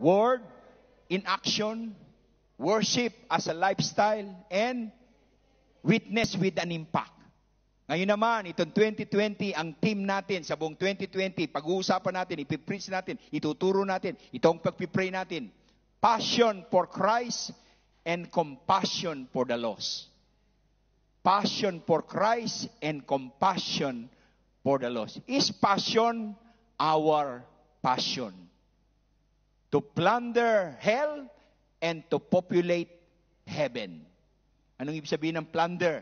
word, in action, worship as a lifestyle, and witness with an impact. Ngayon naman, itong 2020, ang team natin sa buong 2020, pag-uusapan natin, ipipreach natin, ituturo natin, itong pagpipray natin, passion for Christ and compassion for the lost. Passion for Christ and compassion for the lost. Is passion our passion? to plunder hell and to populate heaven. Anong ibig sabihin ng plunder?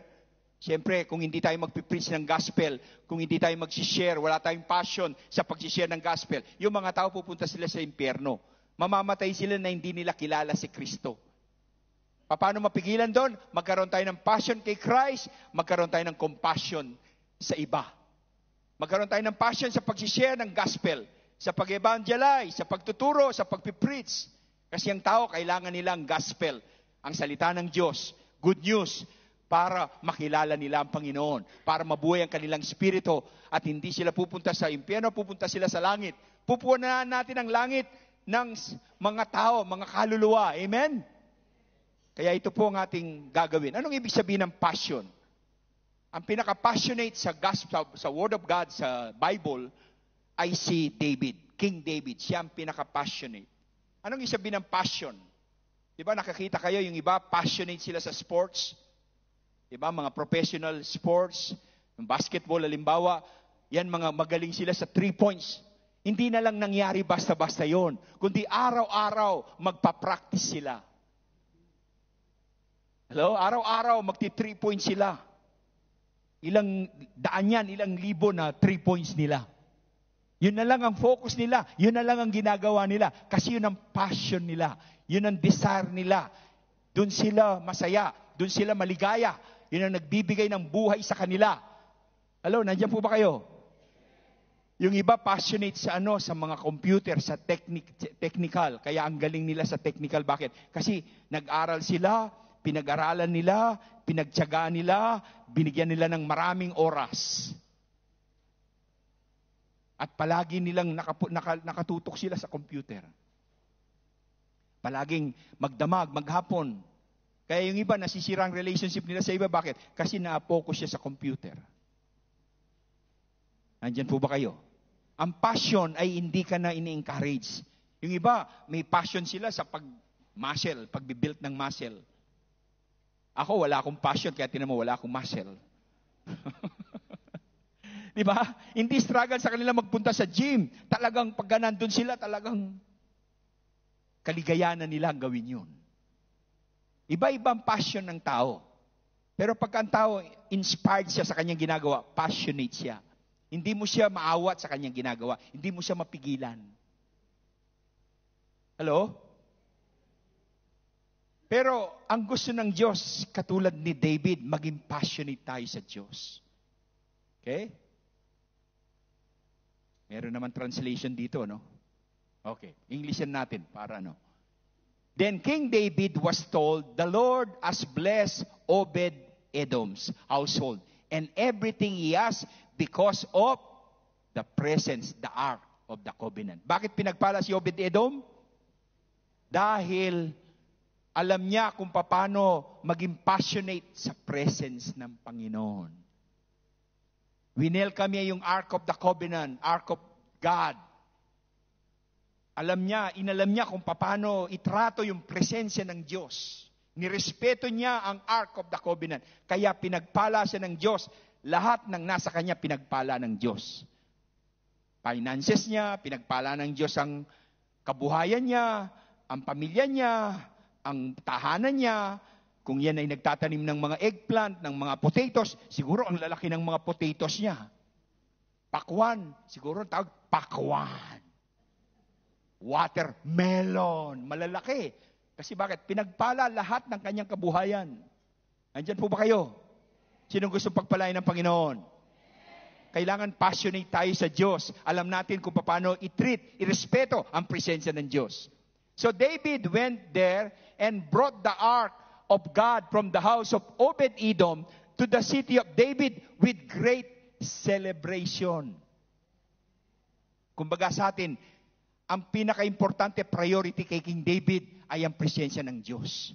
Siyempre, kung hindi tayo magpipreach ng gospel, kung hindi tayo magsishare, wala tayong passion sa pagsishare ng gospel, yung mga tao pupunta sila sa impyerno. Mamamatay sila na hindi nila kilala si Kristo. Paano mapigilan doon? Magkaroon tayo ng passion kay Christ, magkaroon tayo ng compassion sa iba. Magkaroon tayo ng passion sa pagsishare ng gospel sa pag-evangelize, sa pagtuturo, sa pagpipreach. Kasi ang tao, kailangan nilang gospel, ang salita ng Diyos, good news, para makilala nila ang Panginoon, para mabuhay ang kanilang espiritu at hindi sila pupunta sa impyerno, pupunta sila sa langit. Pupunan natin ang langit ng mga tao, mga kaluluwa. Amen? Kaya ito po ang ating gagawin. Anong ibig sabihin ng passion? Ang pinaka-passionate sa gospel, sa Word of God, sa Bible, ay si David, King David. Siya ang pinaka-passionate. Anong isabi ng passion? Di ba nakakita kayo yung iba, passionate sila sa sports? Di ba, mga professional sports, yung basketball, halimbawa, yan mga magaling sila sa three points. Hindi na lang nangyari basta-basta yon, kundi araw-araw magpa-practice sila. Hello? Araw-araw magti-three points sila. Ilang daan yan, ilang libo na three points nila. Yun na lang ang focus nila. Yun na lang ang ginagawa nila. Kasi yun ang passion nila. Yun ang desire nila. Doon sila masaya. Doon sila maligaya. Yun ang nagbibigay ng buhay sa kanila. Hello, nandiyan po ba kayo? Yung iba passionate sa ano, sa mga computer, sa technic, technical. Kaya ang galing nila sa technical. Bakit? Kasi nag-aral sila, pinag-aralan nila, pinagtyagaan nila, binigyan nila ng maraming oras. At palagi nilang nakapu- naka- nakatutok sila sa computer. Palaging magdamag, maghapon. Kaya yung iba, nasisira ang relationship nila sa iba. Bakit? Kasi na-focus siya sa computer. Nandyan po ba kayo? Ang passion ay hindi ka na ini-encourage. Yung iba, may passion sila sa pag-muscle, pag build ng muscle. Ako, wala akong passion, kaya tinan mo, wala akong muscle. Di ba? Hindi struggle sa kanila magpunta sa gym. Talagang pagka nandun sila, talagang kaligayanan nila ang gawin yun. Iba-ibang passion ng tao. Pero pag ang tao, inspired siya sa kanyang ginagawa, passionate siya. Hindi mo siya maawat sa kanyang ginagawa. Hindi mo siya mapigilan. Hello? Pero ang gusto ng Diyos, katulad ni David, maging passionate tayo sa Diyos. Okay? Meron naman translation dito, no? Okay, English yan natin para ano. Then King David was told, The Lord has blessed Obed-Edom's household and everything he has because of the presence, the Ark of the Covenant. Bakit pinagpala si Obed-Edom? Dahil alam niya kung paano maging passionate sa presence ng Panginoon. Winelcome niya yung Ark of the Covenant, Ark of God. Alam niya, inalam niya kung paano itrato yung presensya ng Diyos. Nirespeto niya ang Ark of the Covenant. Kaya pinagpala siya ng Diyos. Lahat ng nasa kanya pinagpala ng Diyos. Finances niya, pinagpala ng Diyos ang kabuhayan niya, ang pamilya niya, ang tahanan niya, kung yan ay nagtatanim ng mga eggplant, ng mga potatoes, siguro ang lalaki ng mga potatoes niya. Pakwan, siguro ang tawag pakwan. Watermelon, malalaki. Kasi bakit? Pinagpala lahat ng kanyang kabuhayan. Andyan po ba kayo? Sinong gusto pagpalain ng Panginoon? kailangan passionate tayo sa Diyos. Alam natin kung paano i-treat, irespeto ang presensya ng Diyos. So David went there and brought the ark of God from the house of Obed-Edom to the city of David with great celebration. Kumbaga sa atin, ang pinaka-importante priority kay King David ay ang presensya ng Diyos.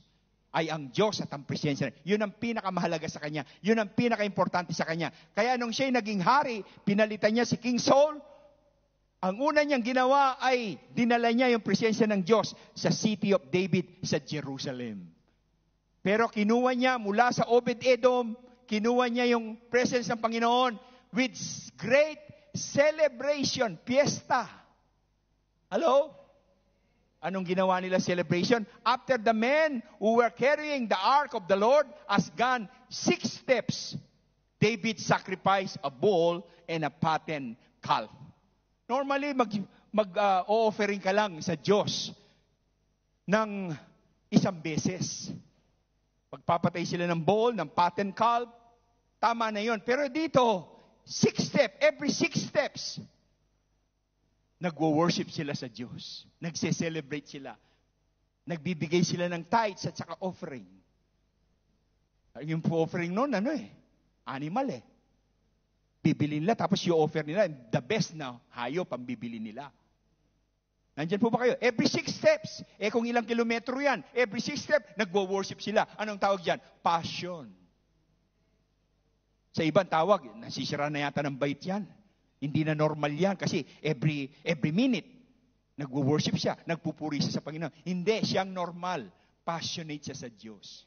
Ay ang Diyos at ang presensya. Yun ang pinakamahalaga sa kanya. Yun ang pinaka-importante sa kanya. Kaya nung siya'y naging hari, pinalitan niya si King Saul. Ang una niyang ginawa ay dinala niya yung presensya ng Diyos sa city of David sa Jerusalem. Pero kinuha niya mula sa Obed-Edom, kinuha niya yung presence ng Panginoon with great celebration, fiesta. Hello? Anong ginawa nila celebration? After the men who were carrying the ark of the Lord has gone six steps, David sacrificed a bull and a pattern calf. Normally, mag, mag-offering uh, ka lang sa Diyos ng isang beses. Pagpapatay sila ng bull, ng patent calf, tama na yon. Pero dito, six steps, every six steps, nagwo-worship sila sa Diyos. Nagse-celebrate sila. Nagbibigay sila ng tithes at saka offering. Yung offering noon, ano eh? Animal eh. Bibili nila, tapos yung offer nila, the best na hayop pang bibili nila. Nandiyan po ba kayo? Every six steps. Eh kung ilang kilometro yan, every six step, nagwo-worship sila. Anong tawag yan? Passion. Sa ibang tawag, nasisira na yata ng bait yan. Hindi na normal yan kasi every, every minute, nagwo-worship siya, nagpupuri siya sa Panginoon. Hindi, siyang normal. Passionate siya sa Diyos.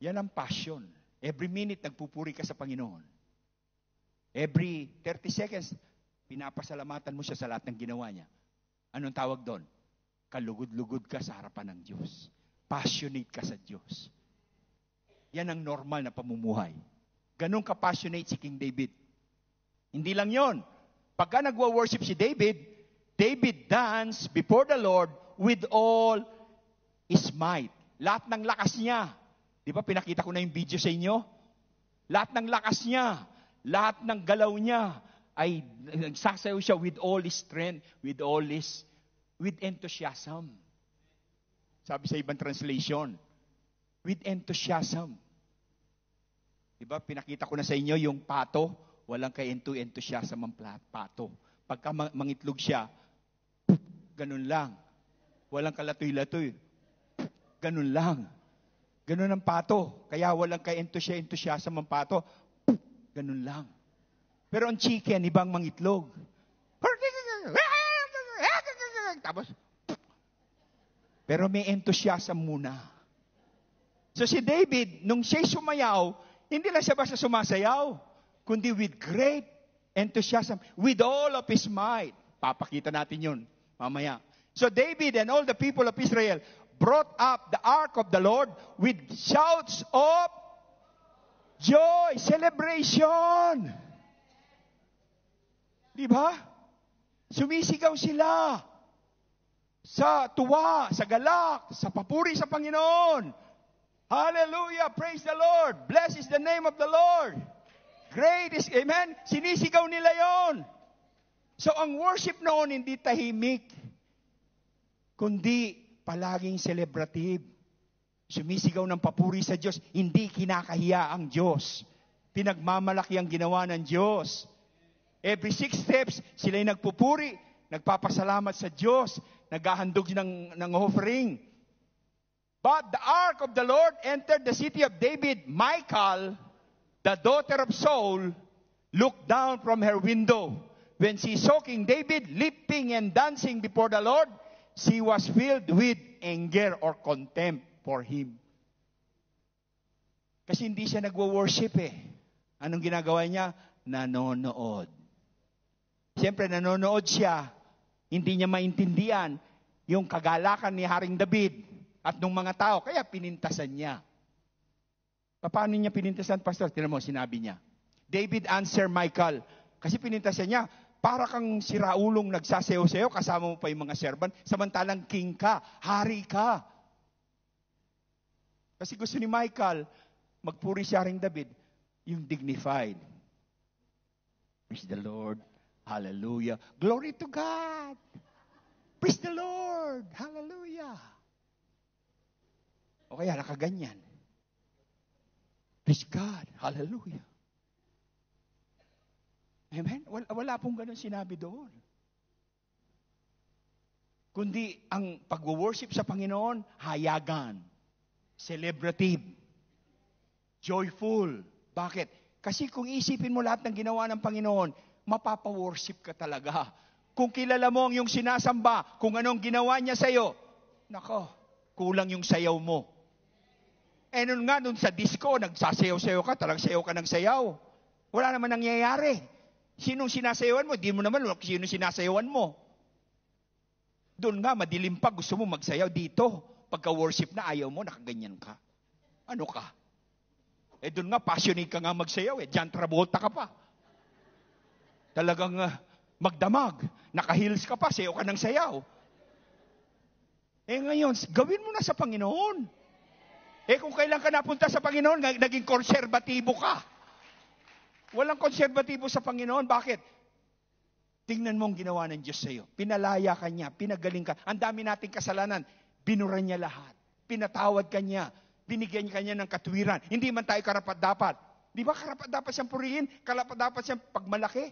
Yan ang passion. Every minute, nagpupuri ka sa Panginoon. Every 30 seconds, Pinapasalamatan mo siya sa lahat ng ginawa niya. Anong tawag doon? Kalugod-lugod ka sa harapan ng Diyos. Passionate ka sa Diyos. Yan ang normal na pamumuhay. Ganon ka-passionate si King David. Hindi lang yon. Pagka nagwa-worship si David, David danced before the Lord with all his might. Lahat ng lakas niya. Di ba pinakita ko na yung video sa inyo? Lahat ng lakas niya, lahat ng galaw niya, ay nagsasayaw siya with all his strength, with all his, with enthusiasm. Sabi sa ibang translation, with enthusiasm. Diba, pinakita ko na sa inyo yung pato, walang kay into enthusiasm ang pato. Pagka mangitlog siya, ganun lang. Walang kalatoy-latoy. Ganun lang. Ganun ang pato. Kaya walang ka-enthusiasm ang pato. Ganun lang. Pero ang chicken, ibang mangitlog. Tapos, pero may entusiasm muna. So si David, nung siya sumayaw, hindi lang siya basta sumasayaw, kundi with great enthusiasm, with all of his might. Papakita natin yun mamaya. So David and all the people of Israel brought up the ark of the Lord with shouts of joy, celebration. Di ba? Sumisigaw sila sa tuwa, sa galak, sa papuri sa Panginoon. Hallelujah! Praise the Lord! Bless is the name of the Lord! Great is, amen? Sinisigaw nila yon. So ang worship noon hindi tahimik, kundi palaging celebrative. Sumisigaw ng papuri sa Diyos, hindi kinakahiya ang Diyos. Pinagmamalaki ang ginawa ng Diyos. Every six steps, sila'y nagpupuri, nagpapasalamat sa Diyos, naghahandog ng, ng offering. But the ark of the Lord entered the city of David. Michal, the daughter of Saul, looked down from her window. When she saw King David leaping and dancing before the Lord, she was filled with anger or contempt for him. Kasi hindi siya nagwo-worship eh. Anong ginagawa niya? Nanonood. Siyempre nanonood siya, hindi niya maintindihan yung kagalakan ni Haring David at ng mga tao, kaya pinintasan niya. Paano niya pinintasan, Pastor? Tinan mo, sinabi niya. David answer Michael. Kasi pinintasan niya, para kang si Raulong nagsasayaw-sayaw, kasama mo pa yung mga servant, samantalang king ka, hari ka. Kasi gusto ni Michael, magpuri si Haring David, yung dignified. Praise the Lord. Hallelujah. Glory to God. Praise the Lord. Hallelujah. O kaya nakaganyan. Praise God. Hallelujah. Amen? Wala, wala pong ganun sinabi doon. Kundi ang pag-worship sa Panginoon, hayagan, celebrative, joyful. Bakit? Kasi kung isipin mo lahat ng ginawa ng Panginoon, mapapaworship ka talaga. Kung kilala mo ang iyong sinasamba, kung anong ginawa niya sa iyo, nako, kulang yung sayaw mo. Eh nun nga, nun sa disco, nagsasayaw-sayaw ka, talagang sayaw ka ng sayaw. Wala naman nangyayari. Sinong sinasayawan mo? Di mo naman sino sinasayawan mo. Doon nga, madilim pa, gusto mo magsayaw dito. Pagka-worship na, ayaw mo, nakaganyan ka. Ano ka? Eh doon nga, passionate ka nga magsayaw eh. Diyan Travolta ka pa talagang uh, magdamag. Nakaheels ka pa, sayo ka ng sayaw. Eh ngayon, gawin mo na sa Panginoon. Eh kung kailan ka napunta sa Panginoon, naging konserbatibo ka. Walang konserbatibo sa Panginoon. Bakit? Tingnan mo ang ginawa ng Diyos sa iyo. Pinalaya ka niya, pinagaling ka. Ang dami nating kasalanan, binura niya lahat. Pinatawad ka niya, binigyan ka niya ng katwiran. Hindi man tayo karapat-dapat. Di ba karapat-dapat siyang purihin? Karapat-dapat siyang pagmalaki?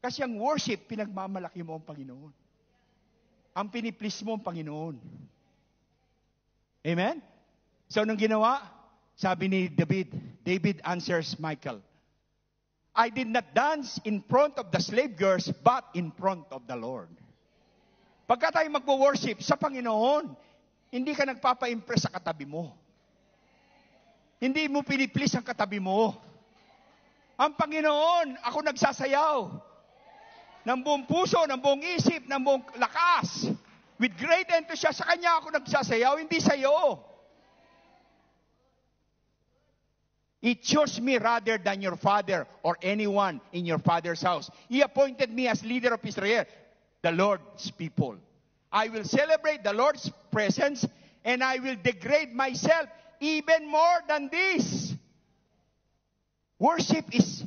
Kasi ang worship, pinagmamalaki mo ang Panginoon. Ang piniplis mo ang Panginoon. Amen? So, nung ginawa, sabi ni David, David answers Michael, I did not dance in front of the slave girls, but in front of the Lord. Pagka tayo magpo-worship sa Panginoon, hindi ka nagpapa-impress sa katabi mo. Hindi mo piniplis ang katabi mo. Ang Panginoon, ako nagsasayaw ng buong puso, ng buong isip, ng buong lakas. With great enthusiasm sa Kanya ako nagsasayaw, hindi sa iyo. It chose me rather than your father or anyone in your father's house. He appointed me as leader of Israel, the Lord's people. I will celebrate the Lord's presence and I will degrade myself even more than this. Worship is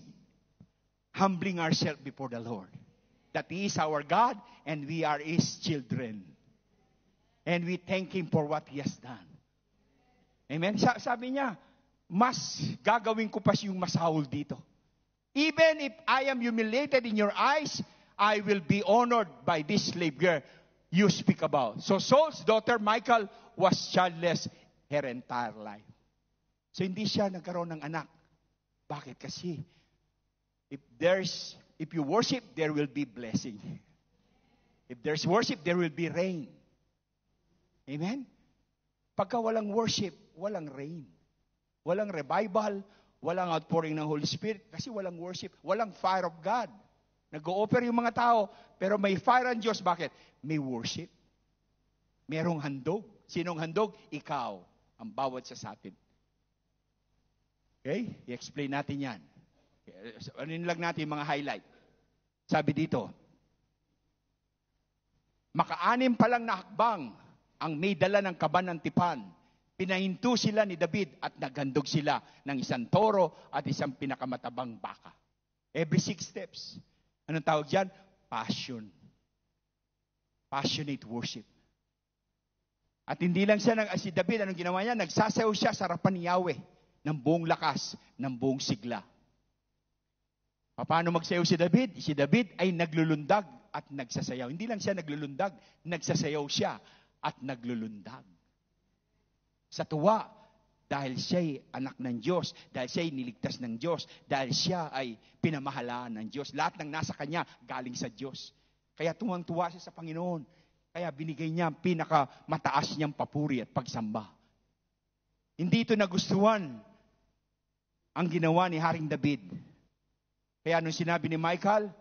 humbling ourselves before the Lord that He is our God and we are His children. And we thank Him for what He has done. Amen? Sabi niya, mas gagawin ko pa siyong masahol dito. Even if I am humiliated in your eyes, I will be honored by this slave girl you speak about. So Saul's daughter, Michael, was childless her entire life. So hindi siya nagkaroon ng anak. Bakit? Kasi if there's If you worship, there will be blessing. If there's worship, there will be rain. Amen? Pagka walang worship, walang rain. Walang revival, walang outpouring ng Holy Spirit, kasi walang worship, walang fire of God. Nag-o-offer yung mga tao, pero may fire ang Diyos. Bakit? May worship. Merong handog. Sinong handog? Ikaw. Ang bawat sa atin. Okay? I-explain natin yan. ano lang natin mga highlight. Sabi dito, makaanim pa lang na hakbang ang may dala ng kaban ng tipan. Pinahinto sila ni David at naghandog sila ng isang toro at isang pinakamatabang baka. Every six steps. Anong tawag dyan? Passion. Passionate worship. At hindi lang siya, ah, si David, anong ginawa niya? Nagsasayaw siya sa harapan ni Yahweh ng buong lakas, ng buong sigla. Paano magsayaw si David? Si David ay naglulundag at nagsasayaw. Hindi lang siya naglulundag, nagsasayaw siya at naglulundag. Sa tuwa, dahil siya ay anak ng Diyos, dahil siya'y niligtas ng Diyos, dahil siya ay pinamahalaan ng Diyos. Lahat ng nasa Kanya galing sa Diyos. Kaya tuwang-tuwa siya sa Panginoon. Kaya binigay niya ang pinakamataas niyang papuri at pagsamba. Hindi ito nagustuhan ang ginawa ni Haring David kaya nung sinabi ni Michael,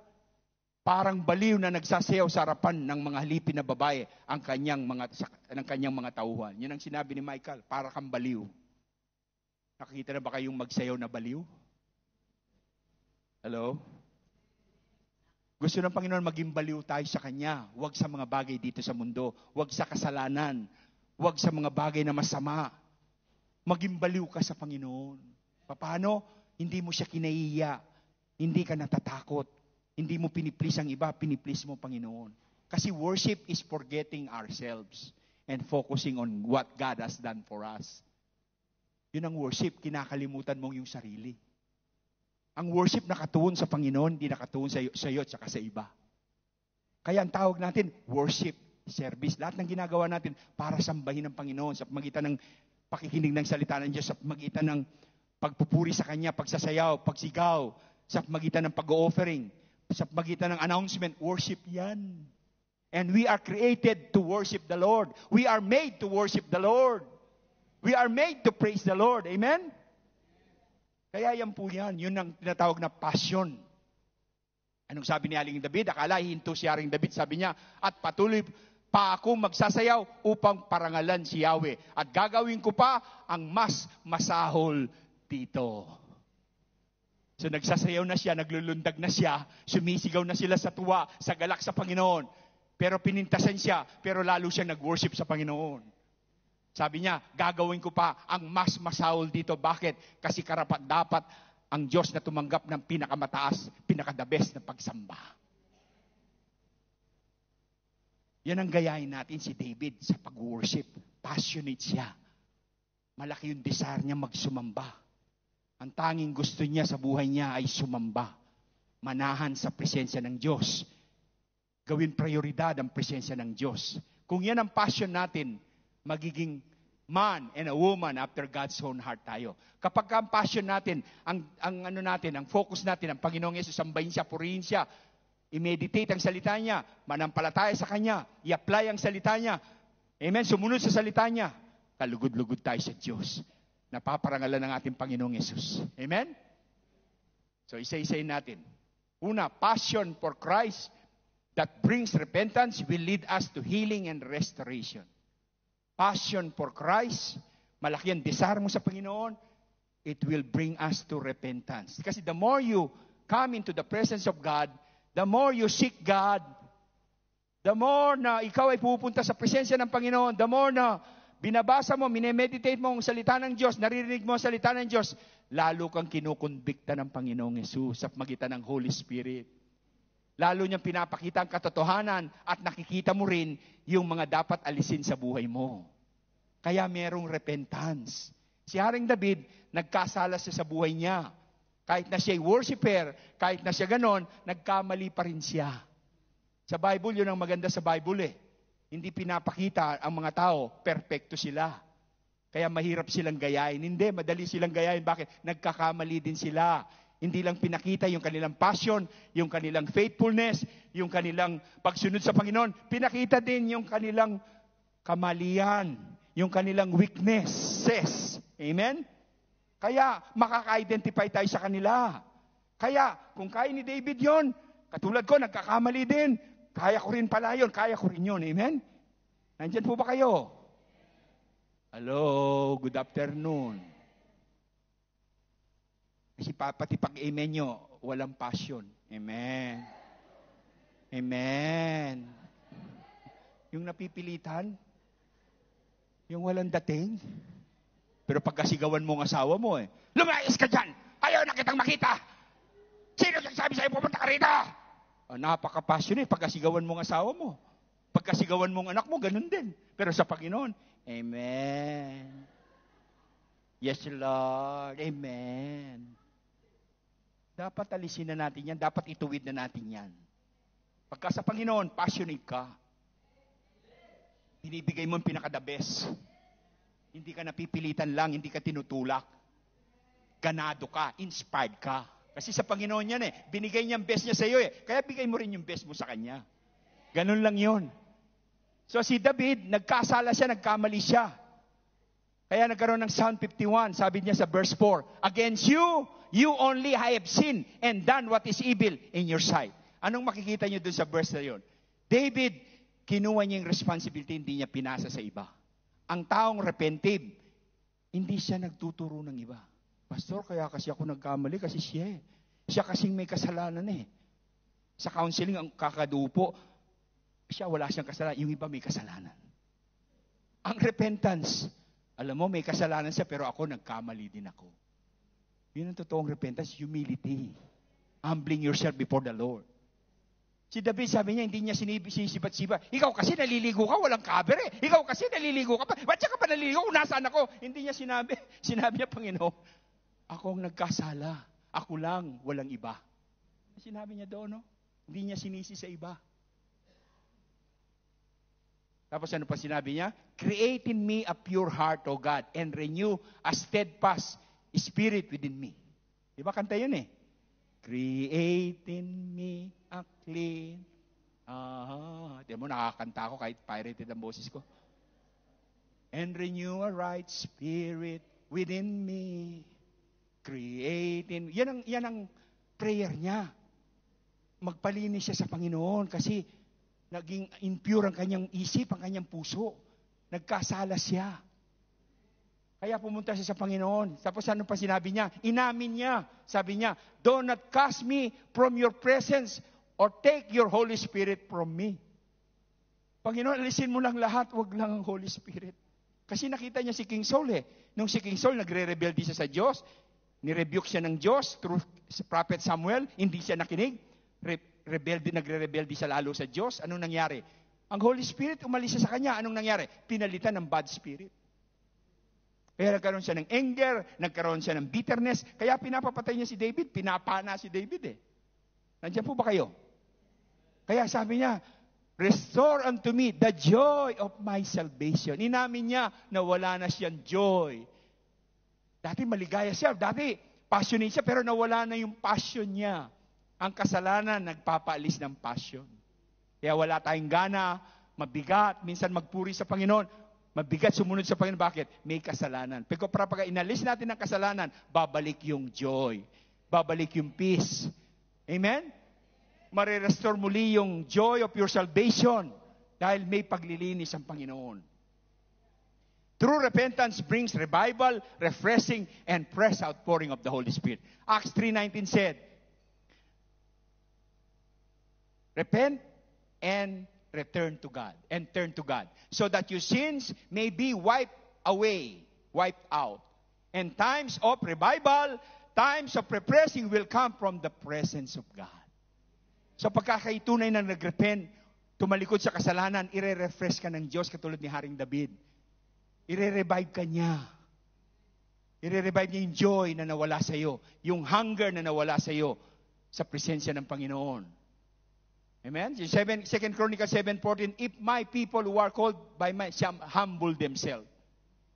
parang baliw na nagsasayaw sa harapan ng mga halipin na babae ang kanyang mga, ng kanyang mga tauhan. Yun ang sinabi ni Michael, para kang baliw. Nakikita na ba kayong magsayaw na baliw? Hello? Gusto ng Panginoon maging baliw tayo sa Kanya. Huwag sa mga bagay dito sa mundo. Huwag sa kasalanan. Huwag sa mga bagay na masama. Maging baliw ka sa Panginoon. Paano? Hindi mo siya kinaiya. Hindi ka natatakot. Hindi mo piniplis ang iba, piniplis mo Panginoon. Kasi worship is forgetting ourselves and focusing on what God has done for us. Yun ang worship, kinakalimutan mong yung sarili. Ang worship nakatuon sa Panginoon, hindi nakatuon sa iyo, sa at sa iba. Kaya ang tawag natin, worship, service. Lahat ng ginagawa natin para sambahin ng Panginoon sa magitan ng pakikinig ng salita ng Diyos, sa magitan ng pagpupuri sa Kanya, pagsasayaw, pagsigaw, sa pamagitan ng pag-offering, sa pamagitan ng announcement, worship yan. And we are created to worship the Lord. We are made to worship the Lord. We are made to praise the Lord. Amen? Kaya yan po yan. Yun ang tinatawag na passion. Anong sabi ni Aling David? Akala hinto si Aling David. Sabi niya, at patuloy pa ako magsasayaw upang parangalan si Yahweh. At gagawin ko pa ang mas masahol dito. So nagsasayaw na siya, naglulundag na siya, sumisigaw na sila sa tuwa, sa galak sa Panginoon. Pero pinintasan siya, pero lalo siya nag-worship sa Panginoon. Sabi niya, gagawin ko pa ang mas masahol dito. Bakit? Kasi karapat dapat ang Diyos na tumanggap ng pinakamataas, pinaka-the best na pagsamba. Yan ang gayahin natin si David sa pag-worship. Passionate siya. Malaki yung desire niya magsumamba. Ang tanging gusto niya sa buhay niya ay sumamba, manahan sa presensya ng Diyos. Gawin prioridad ang presensya ng Diyos. Kung yan ang passion natin, magiging man and a woman after God's own heart tayo. Kapag ang passion natin, ang, ang ano natin, ang focus natin, ang Panginoong Yesus, sambahin siya, purihin siya, i-meditate ang salita niya, manampalataya sa kanya, i-apply ang salita niya, amen, sumunod sa salita niya, kalugod-lugod tayo sa Diyos napaparangalan ng ating Panginoong Yesus. Amen? So isa-isayin natin. Una, passion for Christ that brings repentance will lead us to healing and restoration. Passion for Christ, malaki ang desire mo sa Panginoon, it will bring us to repentance. Kasi the more you come into the presence of God, the more you seek God, the more na ikaw ay pupunta sa presensya ng Panginoon, the more na binabasa mo, minemeditate mo ang salita ng Diyos, naririnig mo ang salita ng Diyos, lalo kang kinukonvicta ng Panginoong Yesus sa magitan ng Holy Spirit. Lalo niyang pinapakita ang katotohanan at nakikita mo rin yung mga dapat alisin sa buhay mo. Kaya merong repentance. Si Haring David, nagkasala siya sa buhay niya. Kahit na siya'y worshiper, kahit na siya ganon, nagkamali pa rin siya. Sa Bible, yun ang maganda sa Bible eh hindi pinapakita ang mga tao, perfecto sila. Kaya mahirap silang gayahin. Hindi, madali silang gayahin. Bakit? Nagkakamali din sila. Hindi lang pinakita yung kanilang passion, yung kanilang faithfulness, yung kanilang pagsunod sa Panginoon. Pinakita din yung kanilang kamalian, yung kanilang weaknesses. Amen? Kaya makaka-identify tayo sa kanila. Kaya kung kaya ni David yon, katulad ko, nagkakamali din. Kaya ko rin pala yun. Kaya ko rin yun. Amen? Nandiyan po ba kayo? Hello, good afternoon. Kasi papati pag-amen nyo, walang passion. Amen. Amen. Yung napipilitan, yung walang dating. Pero pagkasigawan mo ang asawa mo eh, lumayas ka dyan! Ayaw na kitang makita! Sino nagsabi sa'yo pupunta ka rito? Uh, napaka-passionate. Pagkasigawan mo ang asawa mo. Pagkasigawan mo ang anak mo, ganun din. Pero sa Panginoon, Amen. Yes, Lord. Amen. Dapat alisin na natin yan. Dapat ituwid na natin yan. Pagka sa Panginoon, passionate ka. Binibigay mo ang pinaka-the best. Hindi ka napipilitan lang, hindi ka tinutulak. Ganado ka, inspired ka. Kasi sa Panginoon yan eh. Binigay niya ang best niya sa iyo eh. Kaya bigay mo rin yung best mo sa Kanya. Ganun lang yon. So si David, nagkasala siya, nagkamali siya. Kaya nagkaroon ng Psalm 51, sabi niya sa verse 4, Against you, you only I have sinned and done what is evil in your sight. Anong makikita niyo dun sa verse na yun? David, kinuha niya yung responsibility, hindi niya pinasa sa iba. Ang taong repentive, hindi siya nagtuturo ng iba. Pastor, kaya kasi ako nagkamali kasi siya. Eh. Siya kasing may kasalanan eh. Sa counseling, ang kakadupo, siya wala siyang kasalanan. Yung iba may kasalanan. Ang repentance, alam mo, may kasalanan siya pero ako nagkamali din ako. Yun ang totoong repentance, humility. Humbling yourself before the Lord. Si David sabi niya, hindi niya sinisibat-sibat. Ikaw kasi naliligo ka, walang cover eh. Ikaw kasi naliligo ka pa. Ba't siya ka pa naliligo kung nasaan ako? Hindi niya sinabi. Sinabi niya, Panginoon, ako ang nagkasala. Ako lang, walang iba. Sinabi niya doon, no? Hindi niya sinisi sa iba. Tapos ano pa sinabi niya? Create in me a pure heart, O God, and renew a steadfast spirit within me. Di ba kanta yun eh? Create in me a clean Ah, di mo nakakanta ako kahit pirated ang boses ko. And renew a right spirit within me creating. Yan ang, yan ang prayer niya. Magpalinis siya sa Panginoon kasi naging impure ang kanyang isip, ang kanyang puso. Nagkasala siya. Kaya pumunta siya sa Panginoon. Tapos ano pa sinabi niya? Inamin niya. Sabi niya, Do not cast me from your presence or take your Holy Spirit from me. Panginoon, alisin mo lang lahat, wag lang ang Holy Spirit. Kasi nakita niya si King Saul eh. Nung si King Saul nagre-rebel siya sa Diyos, Nirebuke siya ng Diyos through Prophet Samuel. Hindi siya nakinig. Re- rebelde, nagre-rebelde siya lalo sa Diyos. Anong nangyari? Ang Holy Spirit, umalis siya sa kanya. Anong nangyari? Pinalitan ng bad spirit. Kaya nagkaroon siya ng anger, nagkaroon siya ng bitterness. Kaya pinapapatay niya si David, pinapana si David eh. Nandiyan po ba kayo? Kaya sabi niya, Restore unto me the joy of my salvation. Inamin niya na wala na siyang joy Dati maligaya siya, dati passionate siya, pero nawala na yung passion niya. Ang kasalanan, nagpapaalis ng passion. Kaya wala tayong gana, mabigat, minsan magpuri sa Panginoon, mabigat sumunod sa Panginoon. Bakit? May kasalanan. Pero pag inalis natin ang kasalanan, babalik yung joy. Babalik yung peace. Amen? Marirestore muli yung joy of your salvation dahil may paglilinis ang Panginoon. True repentance brings revival, refreshing, and fresh outpouring of the Holy Spirit. Acts 3.19 said, Repent and return to God, and turn to God, so that your sins may be wiped away, wiped out. And times of revival, times of refreshing will come from the presence of God. So pagkakaitunay ng nagrepent, tumalikod sa kasalanan, ire-refresh ka ng Diyos katulad ni Haring David ire-revive ka niya. Ire-revive niya yung joy na nawala sa iyo, yung hunger na nawala sa iyo sa presensya ng Panginoon. Amen? Yung 2 Chronicles 7.14, If my people who are called by my shall humble themselves,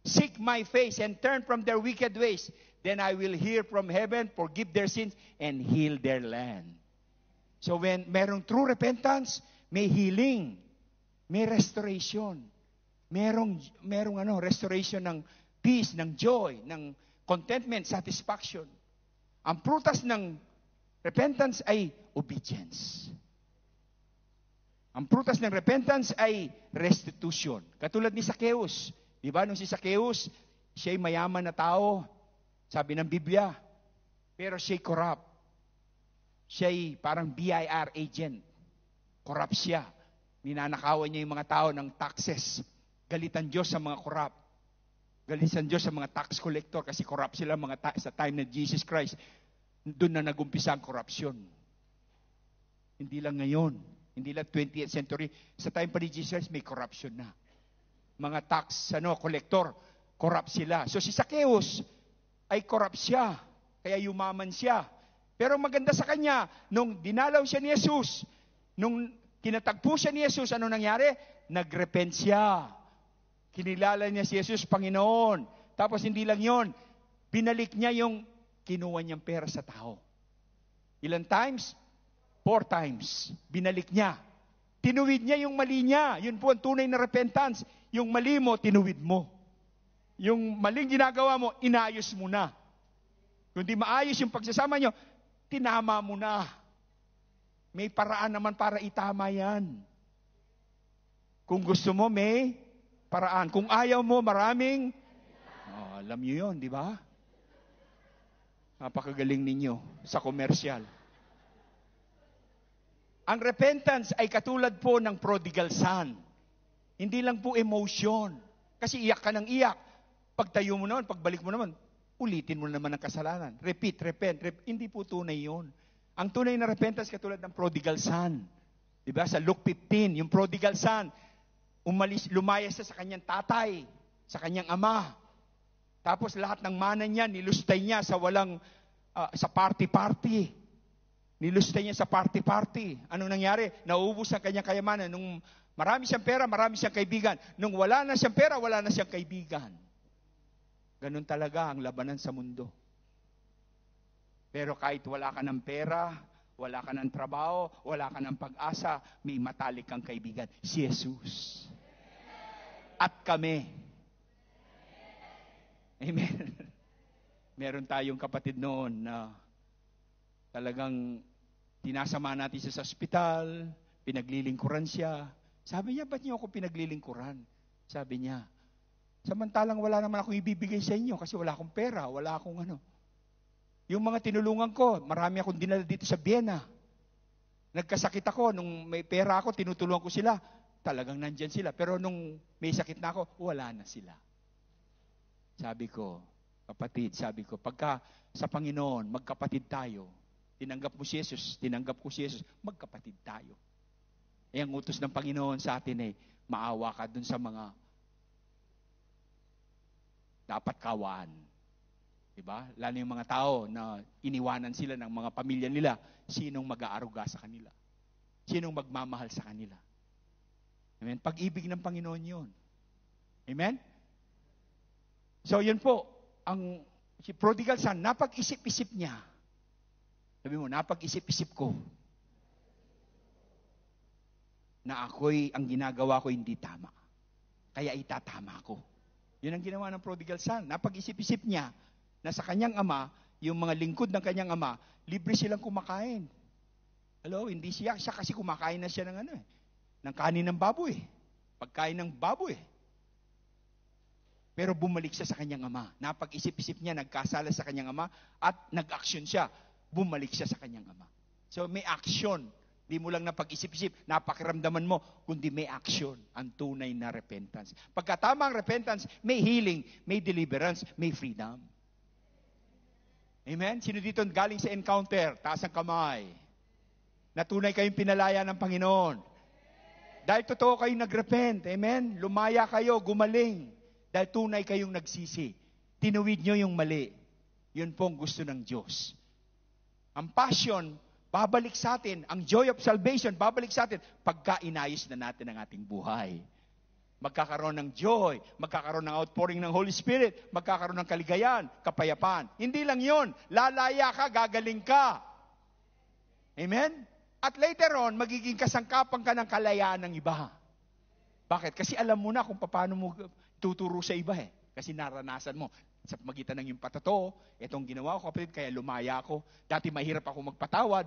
seek my face and turn from their wicked ways, then I will hear from heaven, forgive their sins, and heal their land. So when merong true repentance, may healing, may restoration merong, merong ano, restoration ng peace, ng joy, ng contentment, satisfaction. Ang prutas ng repentance ay obedience. Ang prutas ng repentance ay restitution. Katulad ni Zacchaeus. Di ba? Nung si Zacchaeus, siya ay mayaman na tao, sabi ng Biblia. Pero siya ay corrupt. Siya ay parang BIR agent. Corrupt siya. Ninanakawan niya yung mga tao ng taxes. Galitan Diyos sa mga korap. Galitan Diyos sa mga tax collector kasi korap sila mga ta- sa time na Jesus Christ. Doon na nagumpisa ang korupsyon. Hindi lang ngayon. Hindi lang 20th century. Sa time pa ni Jesus may corruption na. Mga tax ano, collector, corrupt sila. So si Zacchaeus ay corrupt siya. Kaya yumaman siya. Pero maganda sa kanya, nung dinalaw siya ni Jesus, nung kinatagpo siya ni Jesus, ano nangyari? Nagrepent siya. Kinilala niya si Jesus Panginoon. Tapos hindi lang yon, binalik niya yung kinuha niyang pera sa tao. Ilan times? Four times. Binalik niya. Tinuwid niya yung mali niya. Yun po ang tunay na repentance. Yung mali mo, tinuwid mo. Yung maling ginagawa mo, inayos mo na. Kung di maayos yung pagsasama niyo, tinama mo na. May paraan naman para itama yan. Kung gusto mo, may paraan. Kung ayaw mo, maraming. Oh, alam niyo yon, di ba? Napakagaling ninyo sa komersyal. Ang repentance ay katulad po ng prodigal son. Hindi lang po emotion. Kasi iyak ka ng iyak. Pagtayo mo naman, pagbalik mo naman, ulitin mo naman ang kasalanan. Repeat, repent, rep- hindi po tunay yon. Ang tunay na repentance katulad ng prodigal son. Diba? Sa Luke 15, yung prodigal son, umalis, lumaya siya sa kanyang tatay, sa kanyang ama. Tapos lahat ng mana niya, nilustay niya sa walang, uh, sa party-party. Nilustay niya sa party-party. Ano nangyari? Naubos ang kanyang kayamanan. Nung marami siyang pera, marami siyang kaibigan. Nung wala na siyang pera, wala na siyang kaibigan. Ganun talaga ang labanan sa mundo. Pero kahit wala ka ng pera, wala ka ng trabaho, wala ka ng pag-asa, may matalik kang kaibigan, si Jesus at kami. Amen. Meron tayong kapatid noon na talagang tinasama natin siya sa ospital, pinaglilingkuran siya. Sabi niya, ba't niyo ako pinaglilingkuran? Sabi niya, samantalang wala naman akong ibibigay sa inyo kasi wala akong pera, wala akong ano. Yung mga tinulungan ko, marami akong dinala dito sa Vienna. Nagkasakit ako, nung may pera ako, tinutulungan ko sila talagang nandyan sila. Pero nung may sakit na ako, wala na sila. Sabi ko, kapatid, sabi ko, pagka sa Panginoon, magkapatid tayo, tinanggap mo si Jesus, tinanggap ko si Jesus, magkapatid tayo. Eh, ang utos ng Panginoon sa atin eh, maawa ka dun sa mga dapat kawaan. Diba? Lalo yung mga tao na iniwanan sila ng mga pamilya nila, sinong mag-aaruga sa kanila? Sinong magmamahal sa kanila? Amen? Pag-ibig ng Panginoon yun. Amen? So, yun po. Ang si prodigal son, napag-isip-isip niya. Sabi mo, napag-isip-isip ko na ako'y, ang ginagawa ko hindi tama. Kaya itatama ko. Yun ang ginawa ng prodigal son. Napag-isip-isip niya na sa kanyang ama, yung mga lingkod ng kanyang ama, libre silang kumakain. Hello, hindi siya. Siya kasi kumakain na siya ng ano eh ng kanin ng baboy, pagkain ng baboy. Pero bumalik siya sa kanyang ama. Napag-isip-isip niya, nagkasala sa kanyang ama at nag-action siya. Bumalik siya sa kanyang ama. So may action. Hindi mo lang napag-isip-isip, napakiramdaman mo, kundi may action ang tunay na repentance. Pagkatama ang repentance, may healing, may deliverance, may freedom. Amen? Sino dito galing sa encounter? Taas ang kamay. Natunay kayong pinalaya ng Panginoon. Dahil totoo kayo nagrepent. Amen? Lumaya kayo, gumaling. Dahil tunay kayong nagsisi. Tinuwid nyo yung mali. Yun pong gusto ng Diyos. Ang passion, babalik sa atin. Ang joy of salvation, babalik sa atin pagka inayos na natin ang ating buhay. Magkakaroon ng joy, magkakaroon ng outpouring ng Holy Spirit, magkakaroon ng kaligayahan, kapayapaan. Hindi lang yon, lalaya ka, gagaling ka. Amen? At later on, magiging kasangkapan ka ng kalayaan ng iba. Bakit? Kasi alam mo na kung paano mo tuturo sa iba eh. Kasi naranasan mo. Sa magitan ng yung patato, itong ginawa ko kapatid, kaya lumaya ako. Dati mahirap ako magpatawad.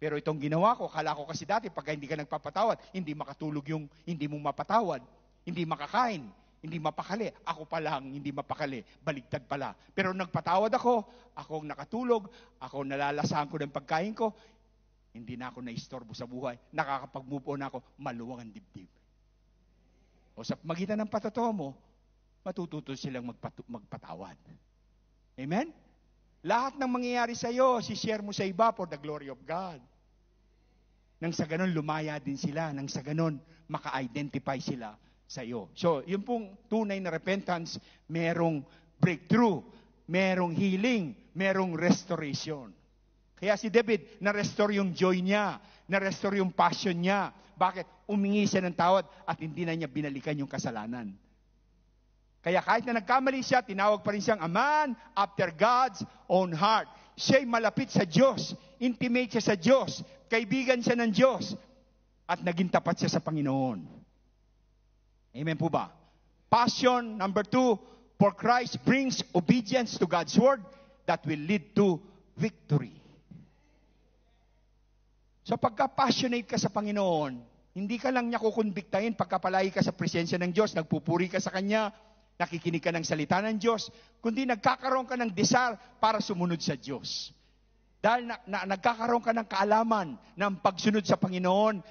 Pero itong ginawa ko, kala ko kasi dati, pag hindi ka nagpapatawad, hindi makatulog yung hindi mo mapatawad. Hindi makakain hindi mapakali. Ako pala ang hindi mapakali. Baligtad pala. Pero nagpatawad ako, ako ang nakatulog, ako nalalasahan ko ng pagkain ko, hindi na ako naistorbo sa buhay. Nakakapag-move on ako. Maluwang ang dibdib. O sa magitan ng patotoo mo, matututo silang magpatu- magpatawad. Amen? Lahat ng mangyayari sa iyo, sishare mo sa iba for the glory of God. Nang sa ganun, lumaya din sila. Nang sa ganun, maka-identify sila sa iyo. So, yun pong tunay na repentance, merong breakthrough, merong healing, merong restoration. Kaya si David, na-restore yung joy niya, na-restore yung passion niya. Bakit? Umingi siya ng tawad at hindi na niya binalikan yung kasalanan. Kaya kahit na nagkamali siya, tinawag pa rin siyang a man after God's own heart. Siya'y malapit sa Diyos, intimate siya sa Diyos, kaibigan siya ng Diyos, at naging tapat siya sa Panginoon. Amen po ba? Passion, number two, for Christ brings obedience to God's word that will lead to victory. So pagka passionate ka sa Panginoon, hindi ka lang niya kukonbiktahin pagka ka sa presensya ng Diyos, nagpupuri ka sa Kanya, nakikinig ka ng salita ng Diyos, kundi nagkakaroon ka ng desire para sumunod sa Diyos. Dahil na, na, nagkakaroon ka ng kaalaman ng pagsunod sa Panginoon,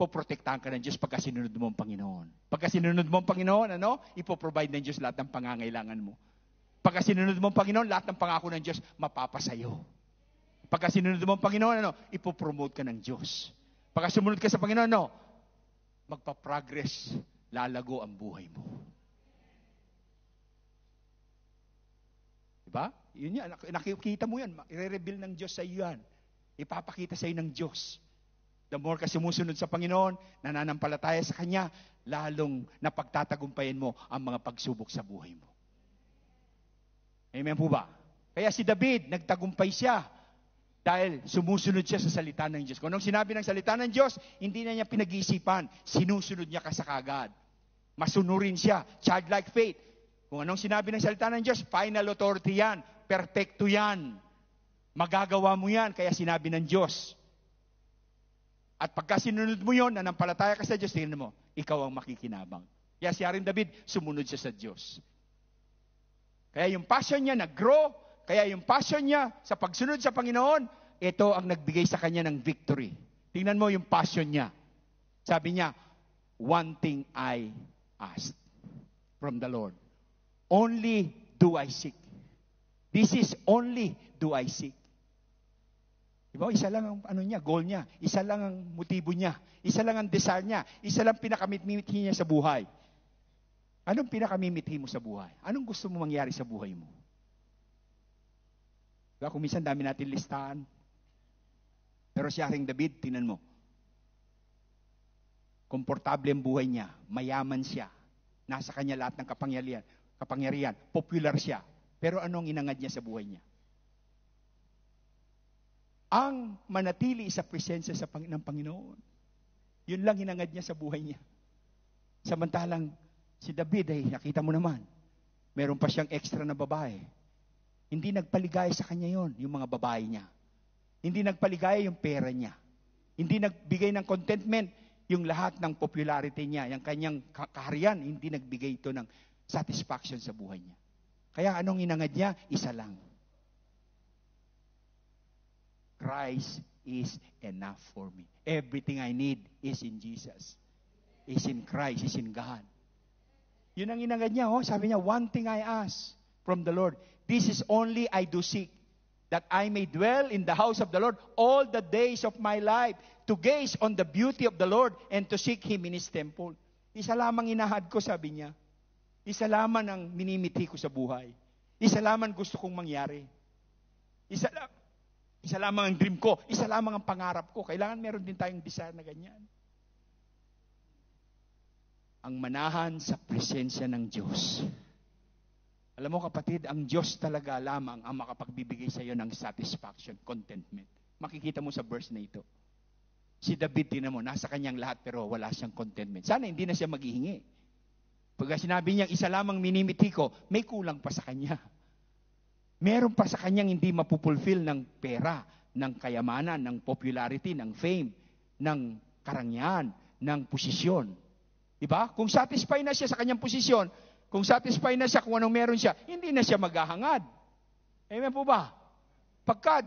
poprotektahan ka ng Diyos pagka sinunod mo ang Panginoon. Pagka sinunod mo ang Panginoon, ano? Ipoprovide ng Diyos lahat ng pangangailangan mo. Pagka sinunod mo ang Panginoon, lahat ng pangako ng Diyos mapapasayo. Pagka sinunod mo ang Panginoon, ano? Ipopromote ka ng Diyos. Pagka sumunod ka sa Panginoon, ano? Magpa-progress. Lalago ang buhay mo. Diba? Yun yan. Nakikita mo yan. I-reveal ng Diyos sa iyo yan. Ipapakita sa iyo ng Diyos. The more ka sumusunod sa Panginoon, nananampalataya sa Kanya, lalong napagtatagumpayan mo ang mga pagsubok sa buhay mo. Amen po ba? Kaya si David, nagtagumpay siya dahil sumusunod siya sa salita ng Diyos. Kung anong sinabi ng salita ng Diyos, hindi na niya pinag-iisipan. Sinusunod niya kasakagad. Masunurin siya. Childlike faith. Kung anong sinabi ng salita ng Diyos, final authority yan. Perfecto yan. Magagawa mo yan, kaya sinabi ng Diyos. At pagka sinunod mo yon, nanampalataya ka sa Diyos, tingnan mo, ikaw ang makikinabang. Kaya si Haring David, sumunod siya sa Diyos. Kaya yung passion niya nag-grow, kaya yung passion niya sa pagsunod sa Panginoon, ito ang nagbigay sa kanya ng victory. Tingnan mo yung passion niya. Sabi niya, one thing I ask from the Lord. Only do I seek. This is only do I seek. Diba? Isa lang ang ano niya, goal niya. Isa lang ang motibo niya. Isa lang ang desire niya. Isa lang pinakamitmithi niya sa buhay. Anong pinakamimithin mo sa buhay? Anong gusto mo mangyari sa buhay mo? Diba? Kung minsan dami natin listahan. Pero si Haring David, tinan mo, komportable ang buhay niya, mayaman siya, nasa kanya lahat ng kapangyarihan, kapangyarihan, popular siya. Pero anong inangad niya sa buhay niya? Ang manatili sa presensya sa pang- ng Panginoon. Yun lang hinangad niya sa buhay niya. Samantalang si David ay nakita mo naman, meron pa siyang extra na babae hindi nagpaligay sa kanya yon yung mga babae niya. Hindi nagpaligay yung pera niya. Hindi nagbigay ng contentment yung lahat ng popularity niya, yung kanyang kaharian, hindi nagbigay ito ng satisfaction sa buhay niya. Kaya anong inangad niya? Isa lang. Christ is enough for me. Everything I need is in Jesus. Is in Christ, is in God. Yun ang inangad niya, oh. sabi niya, one thing I ask from the Lord. This is only I do seek, that I may dwell in the house of the Lord all the days of my life, to gaze on the beauty of the Lord and to seek Him in His temple. Isa lamang inahad ko, sabi niya. Isa lamang ang minimiti ko sa buhay. Isa lamang gusto kong mangyari. Isa, la- isa lamang ang dream ko. Isa lamang ang pangarap ko. Kailangan meron din tayong desire na ganyan. Ang manahan sa presensya ng Diyos. Alam mo kapatid, ang Diyos talaga lamang ang makapagbibigay sa iyo ng satisfaction, contentment. Makikita mo sa verse na ito. Si David, tinan mo, nasa kanyang lahat pero wala siyang contentment. Sana hindi na siya maghihingi. Pag sinabi niya, isa lamang minimiti ko, may kulang pa sa kanya. Meron pa sa kanyang hindi mapupulfill ng pera, ng kayamanan, ng popularity, ng fame, ng karangyan, ng posisyon. Diba? Kung satisfied na siya sa kanyang posisyon, kung satisfied na siya kung anong meron siya, hindi na siya maghahangad. Amen po ba? Pagka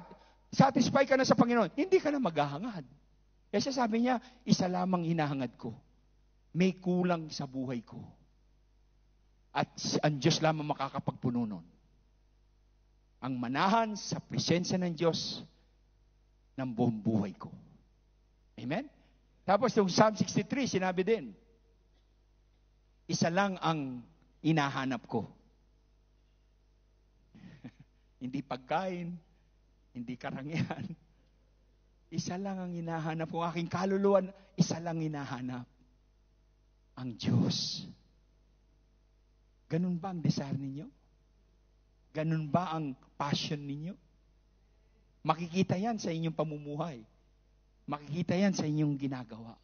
satisfied ka na sa Panginoon, hindi ka na maghahangad. Kasi sabi niya, isa lamang hinahangad ko. May kulang sa buhay ko. At ang Diyos lamang makakapagpuno nun. Ang manahan sa presensya ng Diyos ng buong buhay ko. Amen? Tapos yung Psalm 63, sinabi din, isa lang ang inahanap ko. hindi pagkain, hindi karangian. Isa lang ang hinahanap ko. Aking kaluluwa, isa lang hinahanap. Ang Diyos. Ganun ba ang desire ninyo? Ganun ba ang passion ninyo? Makikita yan sa inyong pamumuhay. Makikita yan sa inyong ginagawa.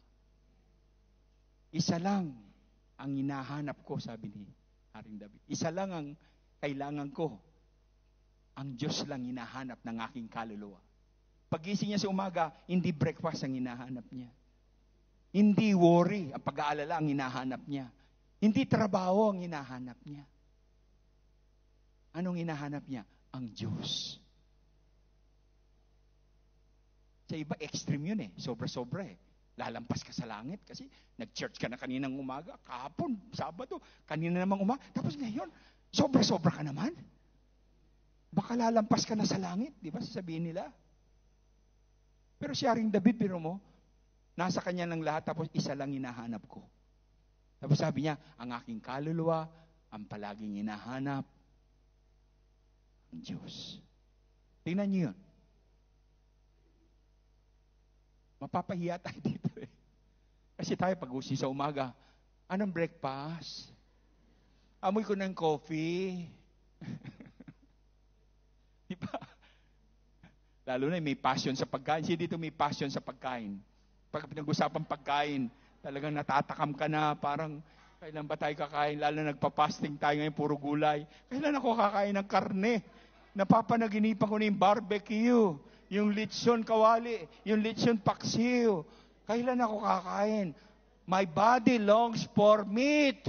Isa lang ang hinahanap ko, sabi ni Haring David. Isa lang ang kailangan ko. Ang Diyos lang hinahanap ng aking kaluluwa. Pagising niya sa umaga, hindi breakfast ang hinahanap niya. Hindi worry, ang pag-aalala ang hinahanap niya. Hindi trabaho ang hinahanap niya. Anong hinahanap niya? Ang Diyos. Sa iba, extreme yun eh. Sobra-sobra eh Lalampas ka sa langit kasi nag-church ka na kaninang umaga, kahapon, Sabado, kanina namang umaga. Tapos ngayon, sobra-sobra ka naman. Baka lalampas ka na sa langit, di ba? Sasabihin nila. Pero si Haring David, pero mo, nasa kanya ng lahat tapos isa lang hinahanap ko. Tapos sabi niya, ang aking kaluluwa, ang palaging hinahanap, ang Diyos. Tingnan niyo yun. Mapapahiya tayo dito eh. Kasi tayo pag usin sa umaga, anong breakfast? Amoy ko ng coffee. Di ba? Lalo na may passion sa pagkain. Sino dito may passion sa pagkain? Pag pinag-usapan pagkain, talagang natatakam ka na, parang kailan ba tayo kakain? Lalo na nagpa-fasting tayo ngayon, puro gulay. Kailan ako kakain ng karne? Napapanaginipan ko na yung barbecue yung lechon kawali, yung lechon paksiw. Kailan ako kakain? My body longs for meat.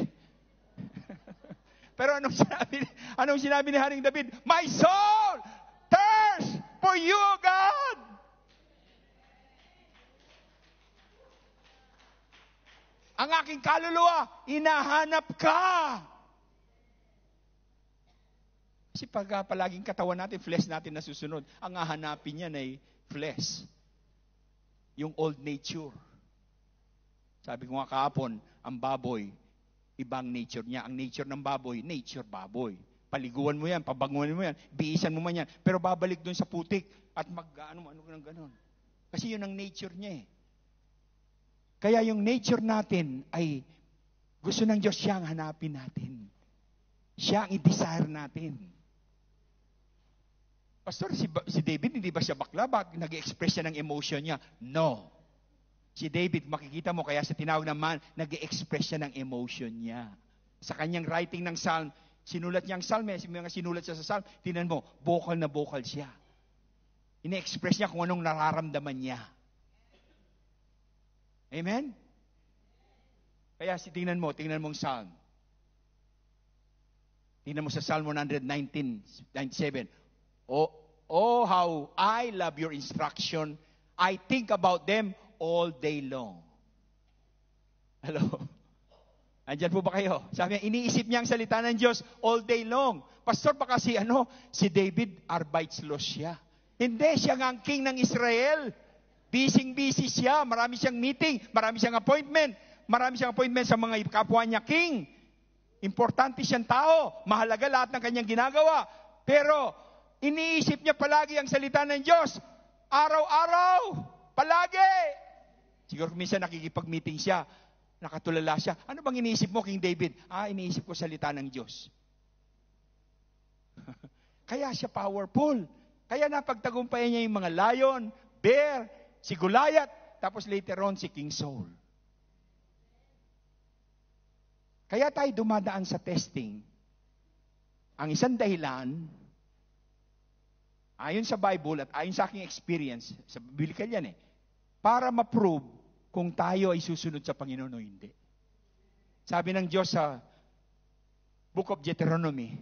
Pero anong sinabi, anong sinabi ni Haring David? My soul thirsts for you, God. Ang aking kaluluwa, inahanap ka. Kasi pag ah, palaging katawan natin, flesh natin na susunod, ang hahanapin niya ay flesh. Yung old nature. Sabi ko nga kahapon, ang baboy, ibang nature niya. Ang nature ng baboy, nature baboy. Paliguan mo yan, pabanguan mo yan, biisan mo man yan. Pero babalik doon sa putik at mag ano, ano, ng ganun. Kasi yun ang nature niya eh. Kaya yung nature natin ay gusto ng Diyos siyang hanapin natin. Siya ang i-desire natin. Pastor, si, si David hindi ba siya bakla? Bak, nag-express siya ng emotion niya. No. Si David, makikita mo, kaya sa tinawag naman, nag-express siya ng emotion niya. Sa kanyang writing ng psalm, sinulat niya ang psalm, eh, mga sinulat siya sa psalm, tinan mo, vocal na vocal siya. Ine-express niya kung anong nararamdaman niya. Amen? Kaya si tingnan mo, tingnan mong psalm. Tingnan mo sa Psalm 119, 97. Oh, oh, how I love your instruction. I think about them all day long. Hello? Andyan po ba kayo? Sabi niya, iniisip niya ang salita ng Diyos all day long. Pastor, baka si, ano, si David Arbeitslos siya. Hindi, siya nga ang king ng Israel. Busy-busy siya. Marami siyang meeting. Marami siyang appointment. Marami siyang appointment sa mga kapwa niya king. Importante siyang tao. Mahalaga lahat ng kanyang ginagawa. Pero Iniisip niya palagi ang salita ng Diyos. Araw-araw, palagi. Siguro kung minsan nakikipag-meeting siya, nakatulala siya. Ano bang iniisip mo, King David? Ah, iniisip ko salita ng Diyos. Kaya siya powerful. Kaya napagtagumpayan niya yung mga lion, bear, si Goliath, tapos later on si King Saul. Kaya tayo dumadaan sa testing. Ang isang dahilan, ayon sa Bible at ayon sa aking experience, sa biblical yan eh, para ma-prove kung tayo ay susunod sa Panginoon o hindi. Sabi ng Diyos sa Book of Deuteronomy,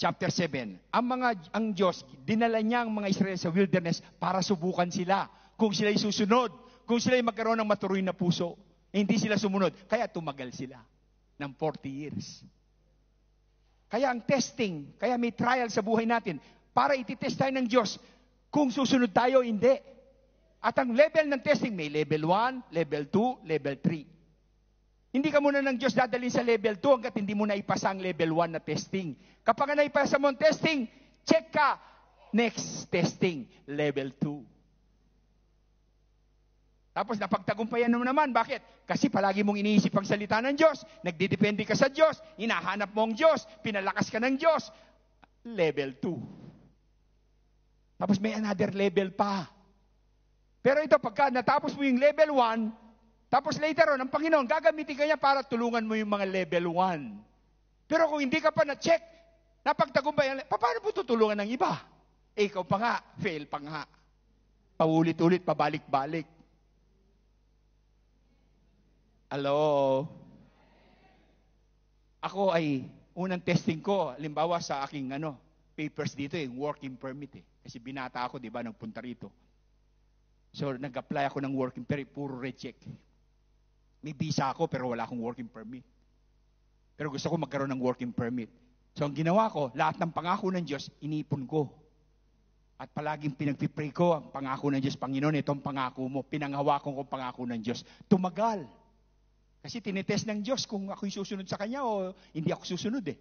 chapter 7, ang mga ang Diyos dinala niya ang mga Israel sa wilderness para subukan sila kung sila ay susunod, kung sila ay magkaroon ng maturoy na puso. Eh, hindi sila sumunod, kaya tumagal sila ng 40 years. Kaya ang testing, kaya may trial sa buhay natin, para ititest tayo ng Diyos kung susunod tayo, hindi. At ang level ng testing, may level 1, level 2, level 3. Hindi ka muna ng Diyos dadalhin sa level 2 hanggat hindi mo naipasa ang level 1 na testing. Kapag naipasa mo ang testing, check ka. Next testing, level 2. Tapos napagtagumpayan mo naman. Bakit? Kasi palagi mong iniisip ang salita ng Diyos. Nagdidepende ka sa Diyos. Hinahanap mo ang Diyos. Pinalakas ka ng Diyos. Level 2. Tapos may another level pa. Pero ito, pagka natapos mo yung level 1, tapos later on, ang Panginoon, gagamitin ka niya para tulungan mo yung mga level 1. Pero kung hindi ka pa na-check, napagtagumpay, paano po tutulungan ng iba? Eh, ikaw pa nga, fail pa nga. Paulit-ulit, pabalik-balik. Hello? Ako ay, unang testing ko, limbawa sa aking ano, papers dito, eh, working permit eh. Kasi binata ako, di ba, nang nagpunta rito. So, nag-apply ako ng working permit, puro reject. May visa ako, pero wala akong working permit. Pero gusto ko magkaroon ng working permit. So, ang ginawa ko, lahat ng pangako ng Diyos, inipon ko. At palaging pinagpipray ko ang pangako ng Diyos, Panginoon, itong pangako mo, pinanghawakan ko ang pangako ng Diyos. Tumagal. Kasi tinitest ng Diyos kung ako'y susunod sa Kanya o hindi ako susunod eh.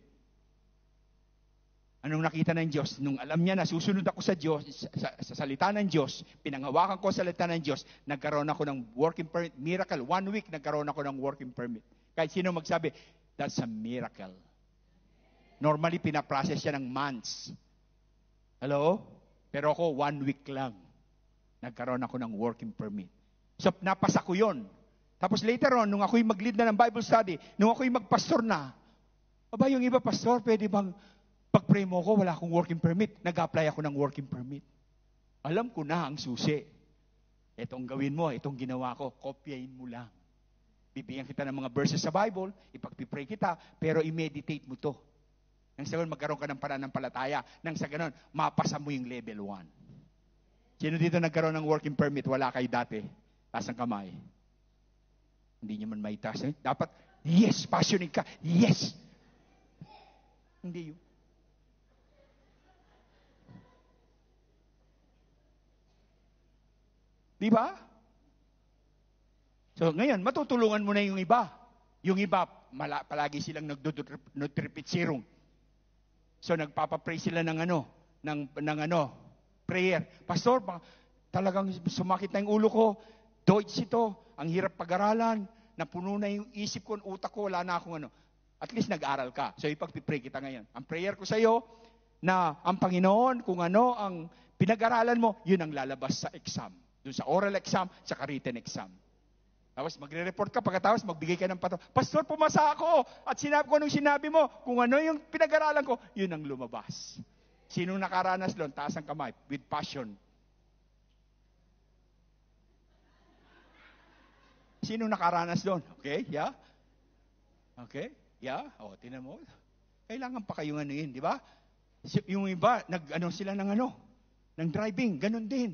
Anong nakita ng Diyos? Nung alam niya na susunod ako sa Diyos, sa, sa salita ng Diyos, pinangawakan ko sa salita ng Diyos, nagkaroon ako ng working permit. Miracle. One week, nagkaroon ako ng working permit. Kahit sino magsabi, that's a miracle. Normally, pinaprocess siya ng months. Hello? Pero ako, one week lang. Nagkaroon ako ng working permit. So, napasa ko yun. Tapos later on, nung ako'y mag-lead na ng Bible study, nung ako'y magpastor na, aba, yung iba pastor, pwede bang pag-pray mo ko, wala akong working permit. Nag-apply ako ng working permit. Alam ko na ang susi. Itong gawin mo, itong ginawa ko, kopyahin mo lang. Bibigyan kita ng mga verses sa Bible, ipagpipray kita, pero i-meditate mo to. Nang sa ganun, magkaroon ka ng pananampalataya. Nang sa ganun, mapasa mo yung level 1. Sino dito nagkaroon ng working permit? Wala kay dati. Taas ang kamay. Hindi nyo man maitaas. Eh? Dapat, yes, passionate ka. Yes! Hindi yun. Di ba? So ngayon, matutulungan mo na yung iba. Yung iba, mala, palagi silang nagnutripit serum. So nagpapapray sila ng ano, ng, ng ano, prayer. Pastor, ba, talagang sumakit na yung ulo ko. Dodge ito. Ang hirap pag-aralan. Napuno na yung isip ko, utak ko, wala na akong ano. At least nag-aral ka. So ipagpipray kita ngayon. Ang prayer ko sa iyo, na ang Panginoon, kung ano ang pinag-aralan mo, yun ang lalabas sa exam. Doon sa oral exam, sa written exam. Tapos magre-report ka, pagkatapos magbigay ka ng patong. Pastor, pumasa ako! At sinabi ko nung sinabi mo, kung ano yung pinag-aralan ko, yun ang lumabas. Sinong nakaranas doon? Taas ang kamay, with passion. Sinong nakaranas doon? Okay, yeah? Okay, yeah? O, oh, tinan mo. Kailangan pa kayong ano yun, di ba? Yung iba, nag, ano sila ng ano? Ng driving, ganun din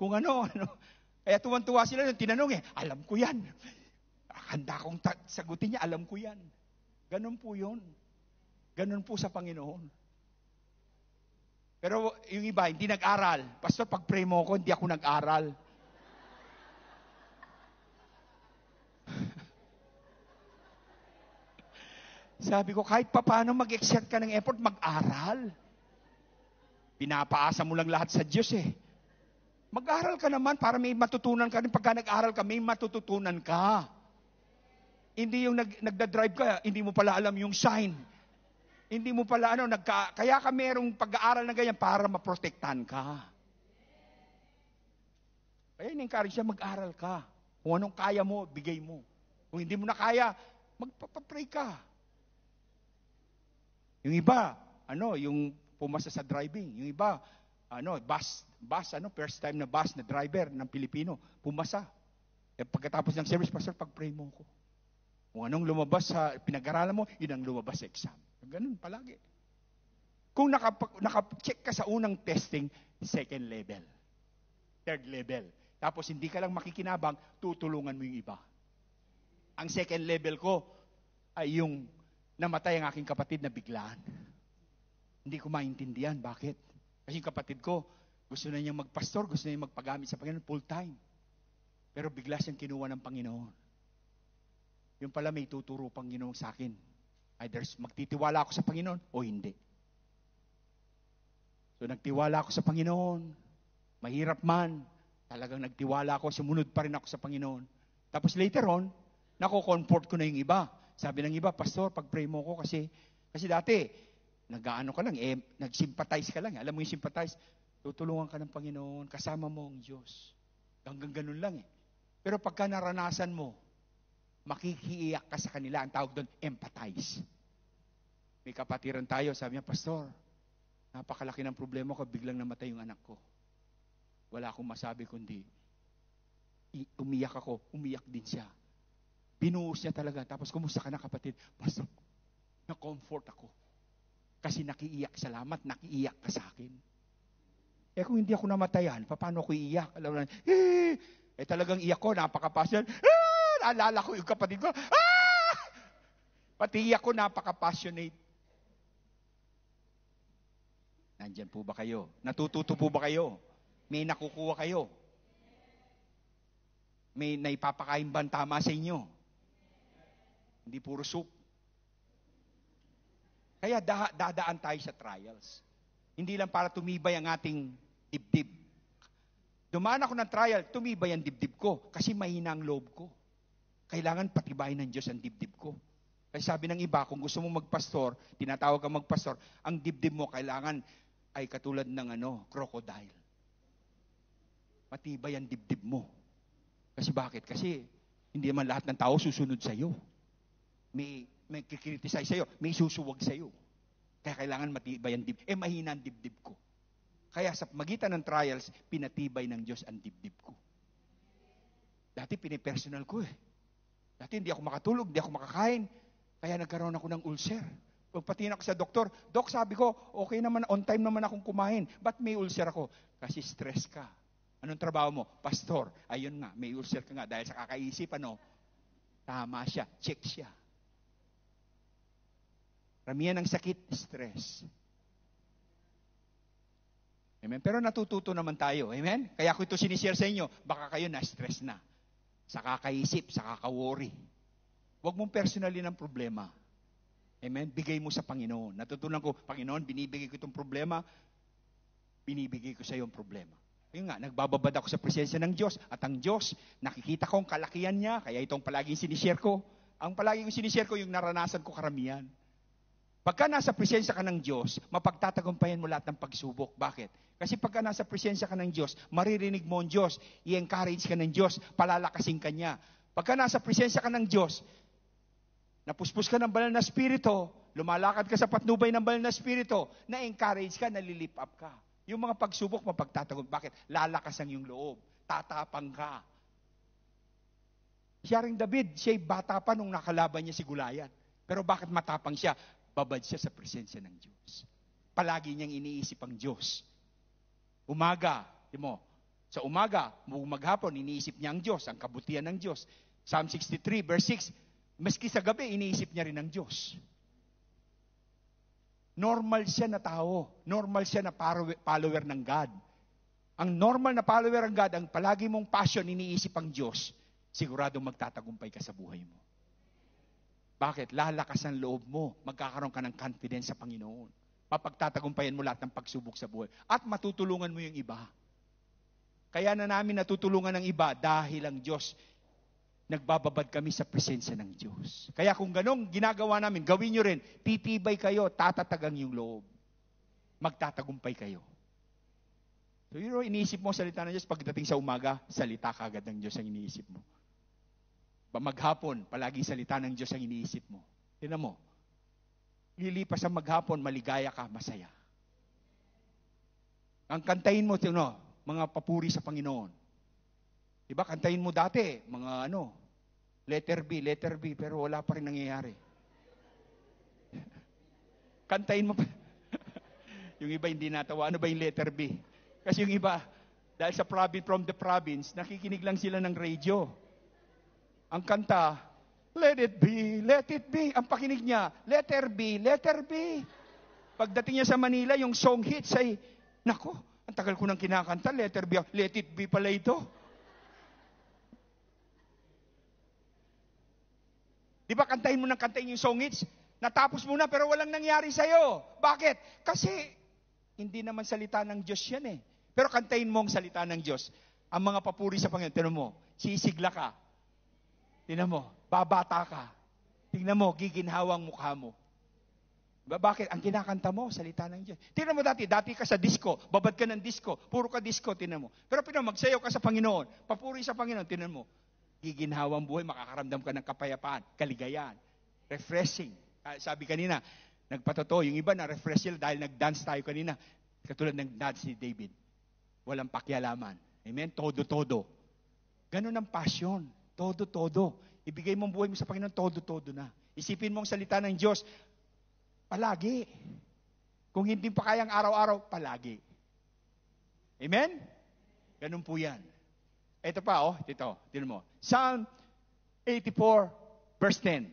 kung ano, ano. Kaya tuwan-tuwa sila nung tinanong eh, alam ko yan. Handa akong ta- sagutin niya, alam ko yan. Ganun po yun. Ganun po sa Panginoon. Pero yung iba, hindi nag-aral. Pastor, pag-pray mo ko, hindi ako nag-aral. Sabi ko, kahit pa paano mag-exert ka ng effort, mag-aral. Pinapaasa mo lang lahat sa Diyos eh. Mag-aral ka naman para may matutunan ka rin. Pagka nag-aral ka, may matututunan ka. Hindi yung nag, nagda-drive ka, hindi mo pala alam yung sign. Hindi mo pala ano, nagka, kaya ka merong pag-aaral na ganyan para maprotektahan ka. Kaya in-encourage siya, mag-aral ka. Kung anong kaya mo, bigay mo. Kung hindi mo na kaya, magpapapray ka. Yung iba, ano, yung pumasa sa driving. Yung iba, ano, bus bus, ano, first time na bus na driver ng Pilipino, pumasa. E pagkatapos ng service, Pastor, pag-pray mo ko. Kung anong lumabas sa pinag-aralan mo, yun ang lumabas sa exam. Ganun palagi. Kung nakapag, nakacheck ka sa unang testing, second level. Third level. Tapos hindi ka lang makikinabang, tutulungan mo yung iba. Ang second level ko ay yung namatay ang aking kapatid na biglaan. Hindi ko maintindihan bakit. Kasi yung kapatid ko, gusto na niyang magpastor, gusto na niyang magpagamit sa Panginoon full time. Pero bigla siyang kinuha ng Panginoon. Yung pala may tuturo Panginoon sa akin. Either magtitiwala ako sa Panginoon o hindi. So nagtiwala ako sa Panginoon. Mahirap man, talagang nagtiwala ako, sumunod pa rin ako sa Panginoon. Tapos later on, nako-comfort ko na yung iba. Sabi ng iba, Pastor, pag-pray mo ko kasi, kasi dati, nag-ano ka lang, eh, nag-sympathize ka lang. Alam mo yung sympathize, Tutulungan ka ng Panginoon, kasama mo ang Diyos. Hanggang ganun lang eh. Pero pagka naranasan mo, makikiiyak ka sa kanila. Ang tawag doon, empathize. May kapatiran tayo, sabi niya, Pastor, napakalaki ng problema ko, biglang namatay yung anak ko. Wala akong masabi kundi, umiyak ako, umiyak din siya. Binuhos niya talaga. Tapos, kumusta ka na kapatid? Pastor, na-comfort ako. Kasi nakiiyak, salamat, nakiiyak ka sa akin. Eh kung hindi ako namatayan, paano ako iiyak? Alam na, eh, eh talagang iyak ko, napaka-passion. Ah! Naalala ko yung kapatid ko. Ah! Pati iyak ko, napaka-passionate. Nandyan po ba kayo? Natututo po ba kayo? May nakukuha kayo? May naipapakain ba tama sa inyo? Hindi puro soup. Kaya da- dadaan tayo sa trials. Hindi lang para tumibay ang ating dibdib. Dumaan ako ng trial, tumibay ang dibdib ko kasi mahina ang loob ko. Kailangan patibayin ng Diyos ang dibdib ko. Kasi sabi ng iba, kung gusto mong magpastor, tinatawag kang magpastor, ang dibdib mo kailangan ay katulad ng ano, crocodile. Matibay ang dibdib mo. Kasi bakit? Kasi hindi man lahat ng tao susunod sa iyo. May, may kikritisize sa iyo, may susuwag sa iyo. Kaya kailangan matibay ang dibdib. Eh, mahina ang dibdib ko. Kaya sa magitan ng trials, pinatibay ng Diyos ang dibdib ko. Dati pinipersonal ko eh. Dati hindi ako makatulog, hindi ako makakain. Kaya nagkaroon ako ng ulcer. Pagpatingin ako sa doktor, Dok, sabi ko, okay naman, on time naman akong kumain. Ba't may ulcer ako? Kasi stress ka. Anong trabaho mo? Pastor, ayun nga, may ulcer ka nga dahil sa kakaisip, ano? Tama siya, check siya. Ramihan ng sakit, stress. Amen? Pero natututo naman tayo. Amen? Kaya ko ito sinishare sa inyo, baka kayo na-stress na. Sa kakaisip, sa kakaworry. Huwag mong personally ng problema. Amen? Bigay mo sa Panginoon. Natutunan ko, Panginoon, binibigay ko itong problema, binibigay ko sa iyo problema. Yun nga, nagbababad ako sa presensya ng Diyos. At ang Diyos, nakikita ko ang kalakian niya, kaya itong palaging sinishare ko. Ang palagi ko sinishare ko, yung naranasan ko karamihan. Pagka nasa presensya ka ng Diyos, mapagtatagumpayan mo lahat ng pagsubok. Bakit? Kasi pagka nasa presensya ka ng Diyos, maririnig mo ang Diyos, i-encourage ka ng Diyos, palalakasin ka niya. Pagka nasa presensya ka ng Diyos, napuspos ka ng banal na spirito, lumalakad ka sa patnubay ng banal na spirito, na-encourage ka, nalilip up ka. Yung mga pagsubok, mapagtatagumpayan. Bakit? Lalakas ang iyong loob. Tatapang ka. Siya rin David, siya'y bata pa nung nakalaban niya si Gulayan. Pero bakit matapang siya? babad siya sa presensya ng Diyos. Palagi niyang iniisip ang Diyos. Umaga, di mo, sa umaga, maghapon, iniisip niya ang Diyos, ang kabutihan ng Diyos. Psalm 63, verse 6, meski sa gabi, iniisip niya rin ang Diyos. Normal siya na tao. Normal siya na follower ng God. Ang normal na follower ng God, ang palagi mong passion, iniisip ang Diyos, sigurado magtatagumpay ka sa buhay mo. Bakit? Lalakas ang loob mo. Magkakaroon ka ng confidence sa Panginoon. Mapagtatagumpayan mo lahat ng pagsubok sa buhay. At matutulungan mo yung iba. Kaya na namin natutulungan ng iba dahil ang Diyos, nagbababad kami sa presensya ng Diyos. Kaya kung ganong ginagawa namin, gawin nyo rin, pipibay kayo, tatatagang yung loob. Magtatagumpay kayo. So, you know, iniisip mo salita ng Diyos, pagdating sa umaga, salita kagad ng Diyos ang iniisip mo maghapon, palagi salita ng Diyos ang iniisip mo. Tinan mo, lilipas ang maghapon, maligaya ka, masaya. Ang kantahin mo, tino, mga papuri sa Panginoon. Diba, kantahin mo dati, mga ano, letter B, letter B, pero wala pa rin nangyayari. kantahin mo pa. yung iba hindi natawa, ano ba yung letter B? Kasi yung iba, dahil sa province, from the province, nakikinig lang sila ng radio. Ang kanta, Let it be, let it be. Ang pakinig niya, let her be, let her be. Pagdating niya sa Manila, yung song hits ay, nako, ang tagal ko nang kinakanta, let her Let it be pala ito. Di ba kantahin mo nang kantahin yung song hits? Natapos mo na pero walang nangyari sa'yo. Bakit? Kasi hindi naman salita ng Diyos yan eh. Pero kantahin mo ang salita ng Diyos. Ang mga papuri sa Panginoon, tinan mo, sisigla ka, Tingnan mo, babata ka. Tingnan mo, giginhawang mukha mo. Bakit? Ang kinakanta mo, salita ng Diyos. Tingnan mo dati, dati ka sa disco, babad ka ng disco, puro ka disco, tingnan mo. Pero pinaw, magsayo ka sa Panginoon, papuri sa Panginoon, tingnan mo. Giginhawang buhay, makakaramdam ka ng kapayapaan, kaligayahan, refreshing. Ah, sabi kanina, nagpatotoo, yung iba na refresh sila dahil nag-dance tayo kanina. Katulad ng dance ni David. Walang pakialaman. Amen? Todo-todo. Ganun ang passion. Todo-todo. Ibigay mo ang buhay mo sa Panginoon, todo-todo na. Isipin mo ang salita ng Diyos, palagi. Kung hindi pa kayang araw-araw, palagi. Amen? Ganun po yan. Ito pa, oh, dito, tinan mo. Psalm 84, verse 10.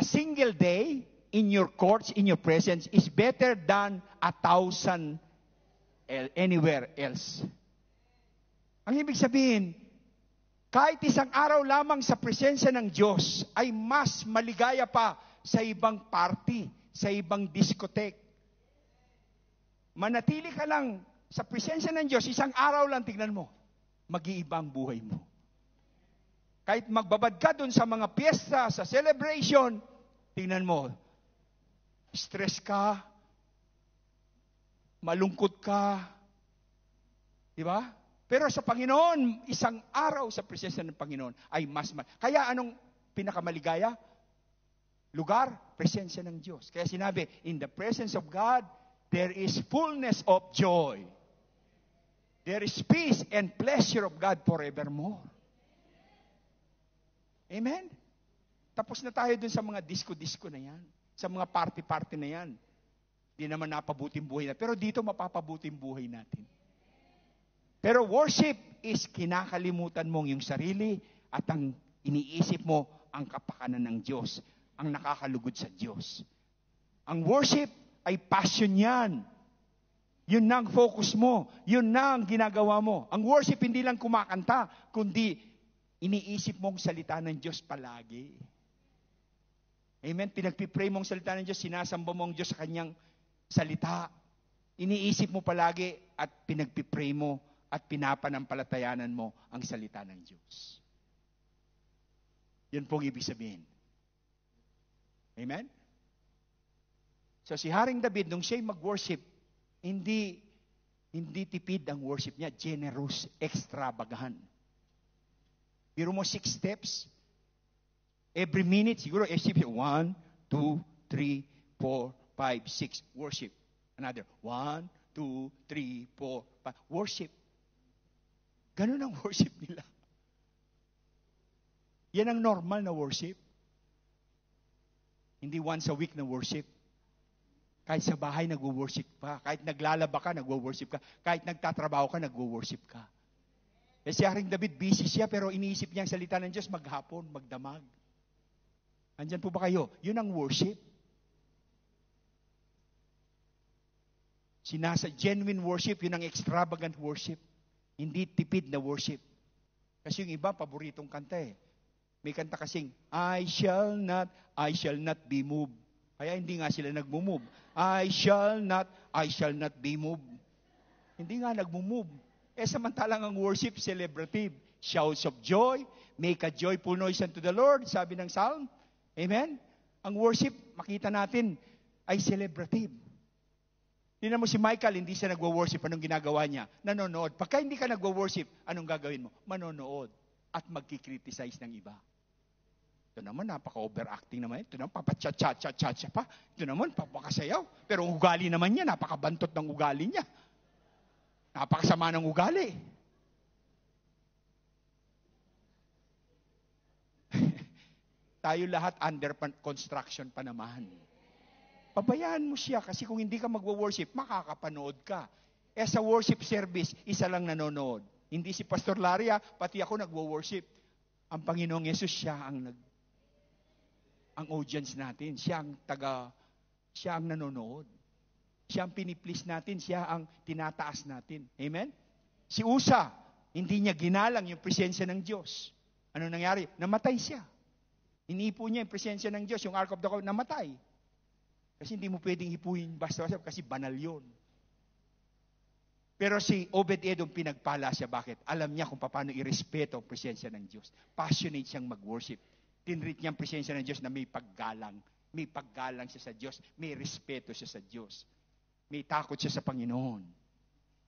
A single day in your courts, in your presence, is better than a thousand anywhere else. Ang ibig sabihin, kahit isang araw lamang sa presensya ng Diyos ay mas maligaya pa sa ibang party, sa ibang diskotek. Manatili ka lang sa presensya ng Diyos, isang araw lang tignan mo, mag-iiba ang buhay mo. Kahit magbabad ka dun sa mga piyesta, sa celebration, tignan mo, stress ka, malungkot ka, di ba? Pero sa Panginoon, isang araw sa presensya ng Panginoon ay mas mal. Kaya anong pinakamaligaya? Lugar, presensya ng Diyos. Kaya sinabi, in the presence of God, there is fullness of joy. There is peace and pleasure of God forevermore. Amen? Tapos na tayo dun sa mga disco-disco na yan. Sa mga party-party na yan. Hindi naman napabuting buhay na. Pero dito mapapabuting buhay natin. Pero worship is kinakalimutan mong yung sarili at ang iniisip mo ang kapakanan ng Diyos, ang nakakalugod sa Diyos. Ang worship ay passion yan. Yun na ang focus mo. Yun na ang ginagawa mo. Ang worship hindi lang kumakanta, kundi iniisip mong salita ng Diyos palagi. Amen? Pinagpipray mong salita ng Diyos, sinasamba mo ang Diyos sa kanyang salita. Iniisip mo palagi at pinagpipray mo at pinapanampalatayanan mo ang salita ng Diyos. Yun pong ibig sabihin. Amen? So si Haring David, nung siya'y mag-worship, hindi, hindi tipid ang worship niya, generous, extravagant. Biro mo six steps, every minute, siguro isip eh, yun, one, two, three, four, five, six, worship. Another, one, two, three, four, five, worship. Ganun ang worship nila. Yan ang normal na worship. Hindi once a week na worship. Kahit sa bahay, nagwo-worship ka. Kahit naglalaba ka, nagwo-worship ka. Kahit nagtatrabaho ka, nagwo-worship ka. Eh si Haring David, busy siya, pero iniisip niya ang salita ng Diyos maghapon, magdamag. Andyan po ba kayo? Yun ang worship. Sinasa, genuine worship, yun ang extravagant worship. Hindi tipid na worship. Kasi yung iba, paboritong kanta eh. May kanta kasing, I shall not, I shall not be moved. Kaya hindi nga sila nagmumove. I shall not, I shall not be moved. Hindi nga nagmumove. Eh samantalang ang worship, celebrative. Shouts of joy, make a joyful noise unto the Lord, sabi ng Psalm. Amen? Ang worship, makita natin, ay celebrative. Tingnan mo si Michael, hindi siya nagwo-worship. Anong ginagawa niya? Nanonood. Pagka hindi ka nagwo-worship, anong gagawin mo? Manonood at magkikriticize ng iba. Ito naman, napaka-overacting naman. Ito naman, papachachachachacha pa. Ito naman, papakasayaw. Pero ang ugali naman niya, napakabantot ng ugali niya. Napakasama ng ugali. Tayo lahat under construction pa naman. Pabayaan mo siya kasi kung hindi ka magwo-worship, makakapanood ka. Eh sa worship service, isa lang nanonood. Hindi si Pastor Laria, pati ako nagwo-worship. Ang Panginoong Yesus siya ang nag ang audience natin, siya ang taga siya ang nanonood. Siya ang piniplis natin, siya ang tinataas natin. Amen? Si Usa, hindi niya ginalang yung presensya ng Diyos. Ano nangyari? Namatay siya. Inipo niya yung presensya ng Diyos, yung Ark of the Covenant, namatay. Kasi hindi mo pwedeng ipuhin basta-basta kasi banal yun. Pero si Obed-Edom pinagpala siya. Bakit? Alam niya kung paano irespeto ang presensya ng Diyos. Passionate siyang mag-worship. Tinreat niya ang presensya ng Diyos na may paggalang. May paggalang siya sa Diyos. May respeto siya sa Diyos. May takot siya sa Panginoon.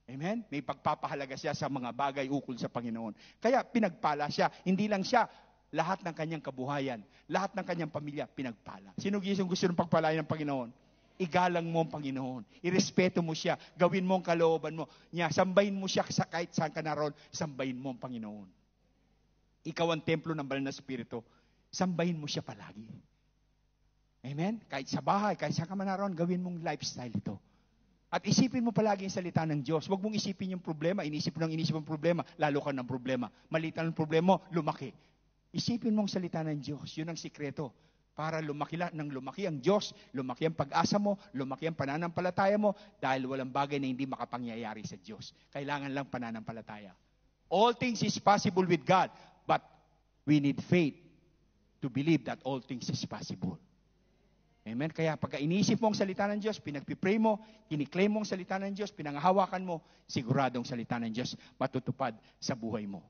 Amen? May pagpapahalaga siya sa mga bagay ukol sa Panginoon. Kaya pinagpala siya. Hindi lang siya lahat ng kanyang kabuhayan, lahat ng kanyang pamilya, pinagpala. Sino gisong gusto ng pagpalain ng Panginoon? Igalang mo ang Panginoon. Irespeto mo siya. Gawin mo ang kalooban mo. Niya, sambahin mo siya sa kahit saan ka naroon, sambahin mo ang Panginoon. Ikaw ang templo ng banal na Espiritu. Sambahin mo siya palagi. Amen? Kahit sa bahay, kahit saan ka man naroon, gawin mong lifestyle ito. At isipin mo palagi ang salita ng Diyos. Huwag mong isipin yung problema. Inisip mo ng inisip ang problema, lalo ka ng problema. Malitan ang problema mo, lumaki. Isipin mong salita ng Diyos. Yun ang sikreto. Para lumaki lang, nang lumaki ang Diyos, lumaki ang pag-asa mo, lumaki ang pananampalataya mo, dahil walang bagay na hindi makapangyayari sa Diyos. Kailangan lang pananampalataya. All things is possible with God, but we need faith to believe that all things is possible. Amen? Kaya pagka iniisip mo ang salita ng Diyos, pinagpipray mo, kiniklaim mo ang salita ng Diyos, pinangahawakan mo, siguradong salita ng Diyos matutupad sa buhay mo.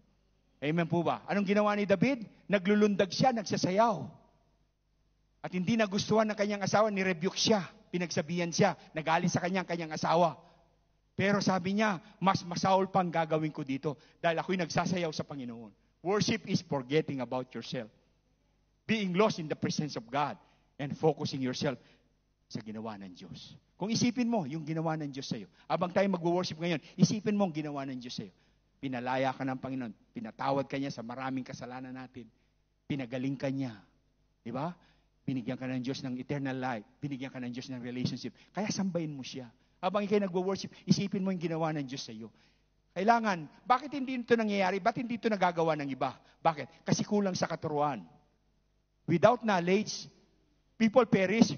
Amen po ba? Anong ginawa ni David? Naglulundag siya, nagsasayaw. At hindi nagustuhan ng kanyang asawa, ni-rebuke siya. Pinagsabihan siya, nagali sa kanyang kanyang asawa. Pero sabi niya, mas masaol pang gagawin ko dito dahil ako'y nagsasayaw sa Panginoon. Worship is forgetting about yourself. Being lost in the presence of God and focusing yourself sa ginawa ng Diyos. Kung isipin mo yung ginawa ng Diyos sa'yo, abang tayo mag-worship ngayon, isipin mo ang ginawa ng Diyos sa'yo. Pinalaya ka ng Panginoon. Pinatawad ka niya sa maraming kasalanan natin. Pinagaling ka niya. Di ba? Binigyan ka ng Diyos ng eternal life. Binigyan ka ng Diyos ng relationship. Kaya sambayin mo siya. Habang ikay nagwo-worship, isipin mo yung ginawa ng Diyos sa iyo. Kailangan, bakit hindi ito nangyayari? Bakit hindi ito nagagawa ng iba? Bakit? Kasi kulang sa katuruan. Without knowledge, people perish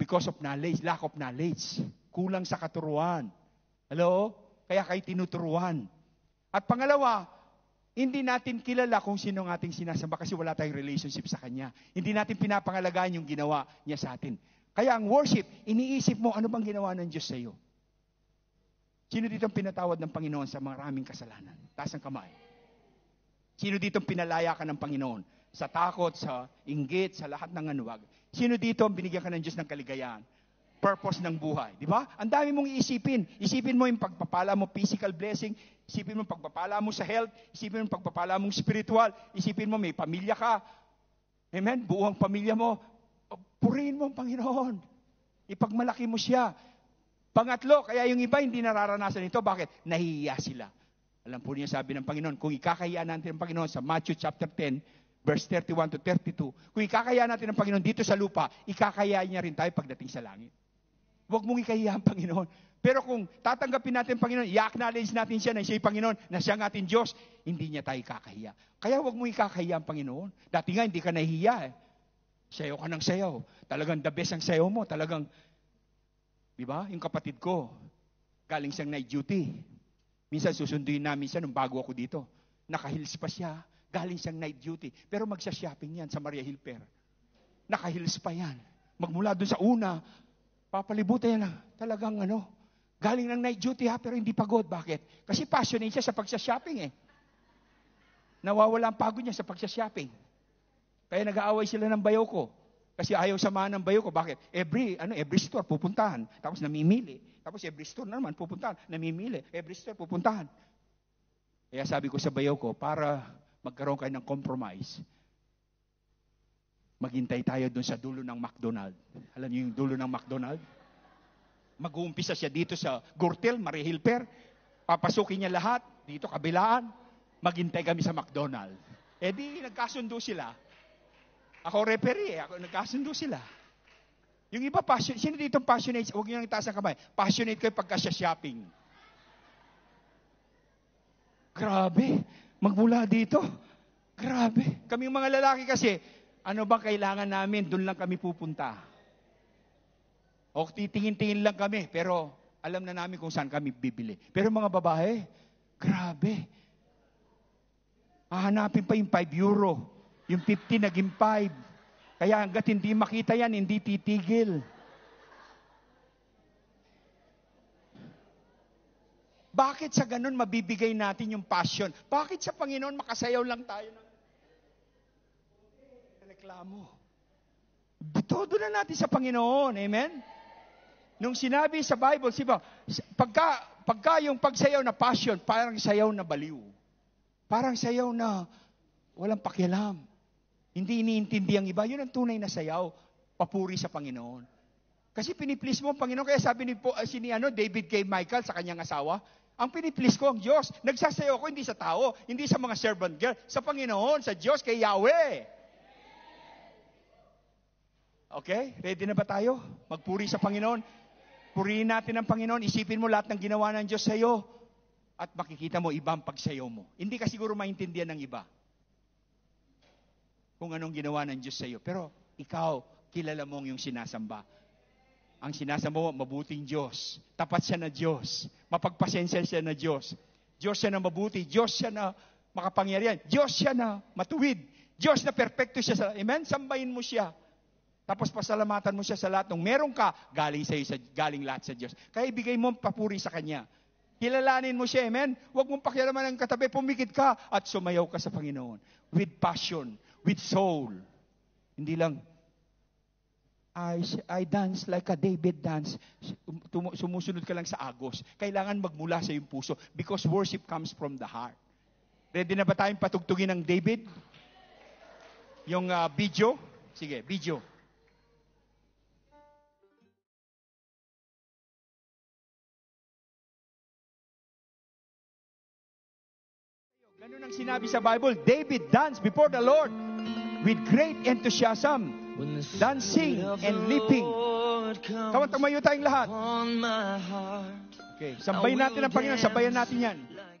because of knowledge, lack of knowledge. Kulang sa katuruan. Hello? Kaya kay tinuturuan. At pangalawa, hindi natin kilala kung sino ng ating sinasamba kasi wala tayong relationship sa Kanya. Hindi natin pinapangalagaan yung ginawa niya sa atin. Kaya ang worship, iniisip mo ano bang ginawa ng Diyos sa iyo. Sino dito ang pinatawad ng Panginoon sa maraming kasalanan? Taas ang kamay. Sino dito ang pinalaya ka ng Panginoon? Sa takot, sa inggit, sa lahat ng anuwag. Sino dito ang binigyan ka ng Diyos ng kaligayahan? purpose ng buhay. Di ba? Ang dami mong iisipin. Isipin mo yung pagpapala mo, physical blessing. Isipin mo pagpapala mo sa health. Isipin mo pagpapala mong spiritual. Isipin mo may pamilya ka. Amen? Buong pamilya mo. Purihin mo ang Panginoon. Ipagmalaki mo siya. Pangatlo, kaya yung iba hindi nararanasan ito. Bakit? Nahihiya sila. Alam po niya sabi ng Panginoon, kung ikakayaan natin ng Panginoon sa Matthew chapter 10, verse 31 to 32, kung ikakayaan natin ng Panginoon dito sa lupa, ikakayaan niya rin tayo pagdating sa langit. Huwag mong ikahiya ang Panginoon. Pero kung tatanggapin natin Panginoon, i-acknowledge natin siya na siya'y Panginoon, na siya ang ating Diyos, hindi niya tayo kakahiya. Kaya huwag mong ikakahiya ang Panginoon. Dati nga, hindi ka nahihiya eh. Sayo ka ng sayo. Talagang the best ang sayo mo. Talagang, di ba? Yung kapatid ko, galing siyang night duty. Minsan susunduin namin siya nung bago ako dito. Nakahills pa siya. Galing siyang night duty. Pero magsha-shopping yan sa Maria Hilper. Nakahills pa yan. Magmula doon sa una Papalibutan niya na talagang ano, galing ng night duty ha, pero hindi pagod. Bakit? Kasi passionate siya sa pagsashopping eh. Nawawala ang pagod niya sa pagsashopping. Kaya nag-aaway sila ng bayo ko. Kasi ayaw samahan ng bayo ko. Bakit? Every, ano, every store pupuntahan. Tapos namimili. Tapos every store naman pupuntahan. Namimili. Every store pupuntahan. Kaya sabi ko sa bayo ko, para magkaroon kayo ng compromise, maghintay tayo doon sa dulo ng McDonald. Alam niyo yung dulo ng McDonald? Mag-uumpisa siya dito sa Gurtel, Marihilper. Papasukin niya lahat. Dito, kabilaan. Maghintay kami sa McDonald. E di, nagkasundo sila. Ako referee. Eh. Ako, nagkasundo sila. Yung iba, passion, sino dito passionate? Huwag niyo nang itaas ang kamay. Passionate kayo pagka shopping. Grabe. Magmula dito. Grabe. Kaming mga lalaki kasi, ano ba kailangan namin, doon lang kami pupunta. O titingin-tingin lang kami, pero alam na namin kung saan kami bibili. Pero mga babae, grabe. Hahanapin pa yung 5 euro. Yung 50 naging 5. Kaya hanggat hindi makita yan, hindi titigil. Bakit sa ganun mabibigay natin yung passion? Bakit sa Panginoon makasayaw lang tayo ng reklamo. Bitodo na natin sa Panginoon. Amen? Nung sinabi sa Bible, si ba, pagka, pagka yung pagsayaw na passion, parang sayaw na baliw. Parang sayaw na walang pakialam. Hindi iniintindi ang iba. Yun ang tunay na sayaw. Papuri sa Panginoon. Kasi piniplis mo ang Panginoon. Kaya sabi ni, po, uh, si ano, David kay Michael sa kanyang asawa, ang piniplis ko ang Diyos. Nagsasayaw ko hindi sa tao, hindi sa mga servant girl, sa Panginoon, sa Diyos, kay Yahweh. Okay? Ready na ba tayo? Magpuri sa Panginoon. Purihin natin ang Panginoon. Isipin mo lahat ng ginawa ng Diyos sa iyo. At makikita mo, ibang ang mo. Hindi ka siguro maintindihan ng iba. Kung anong ginawa ng Diyos sa iyo. Pero ikaw, kilala mo yung sinasamba. Ang sinasamba mo, mabuting Diyos. Tapat siya na Diyos. Mapagpasensya siya na Diyos. Diyos siya na mabuti. Diyos siya na makapangyarihan. Diyos siya na matuwid. Diyos na perfecto siya. Sa... Amen? Sambahin mo siya. Tapos pasalamatan mo siya sa lahat ng meron ka, galing sa'yo, sa, galing lahat sa Diyos. Kaya ibigay mo ang papuri sa Kanya. Kilalanin mo siya, amen? Huwag mong pakialaman ang katabi, pumikit ka at sumayaw ka sa Panginoon. With passion, with soul. Hindi lang, I, I dance like a David dance. Sumusunod ka lang sa agos. Kailangan magmula sa iyong puso because worship comes from the heart. Ready na ba tayong patugtugin ng David? Yung uh, video? Sige, video. sinabi sa Bible, David danced before the Lord with great enthusiasm, dancing and leaping. Tawang tumayo tayong lahat. Okay, sambay natin ang Panginoon, sambayan natin yan.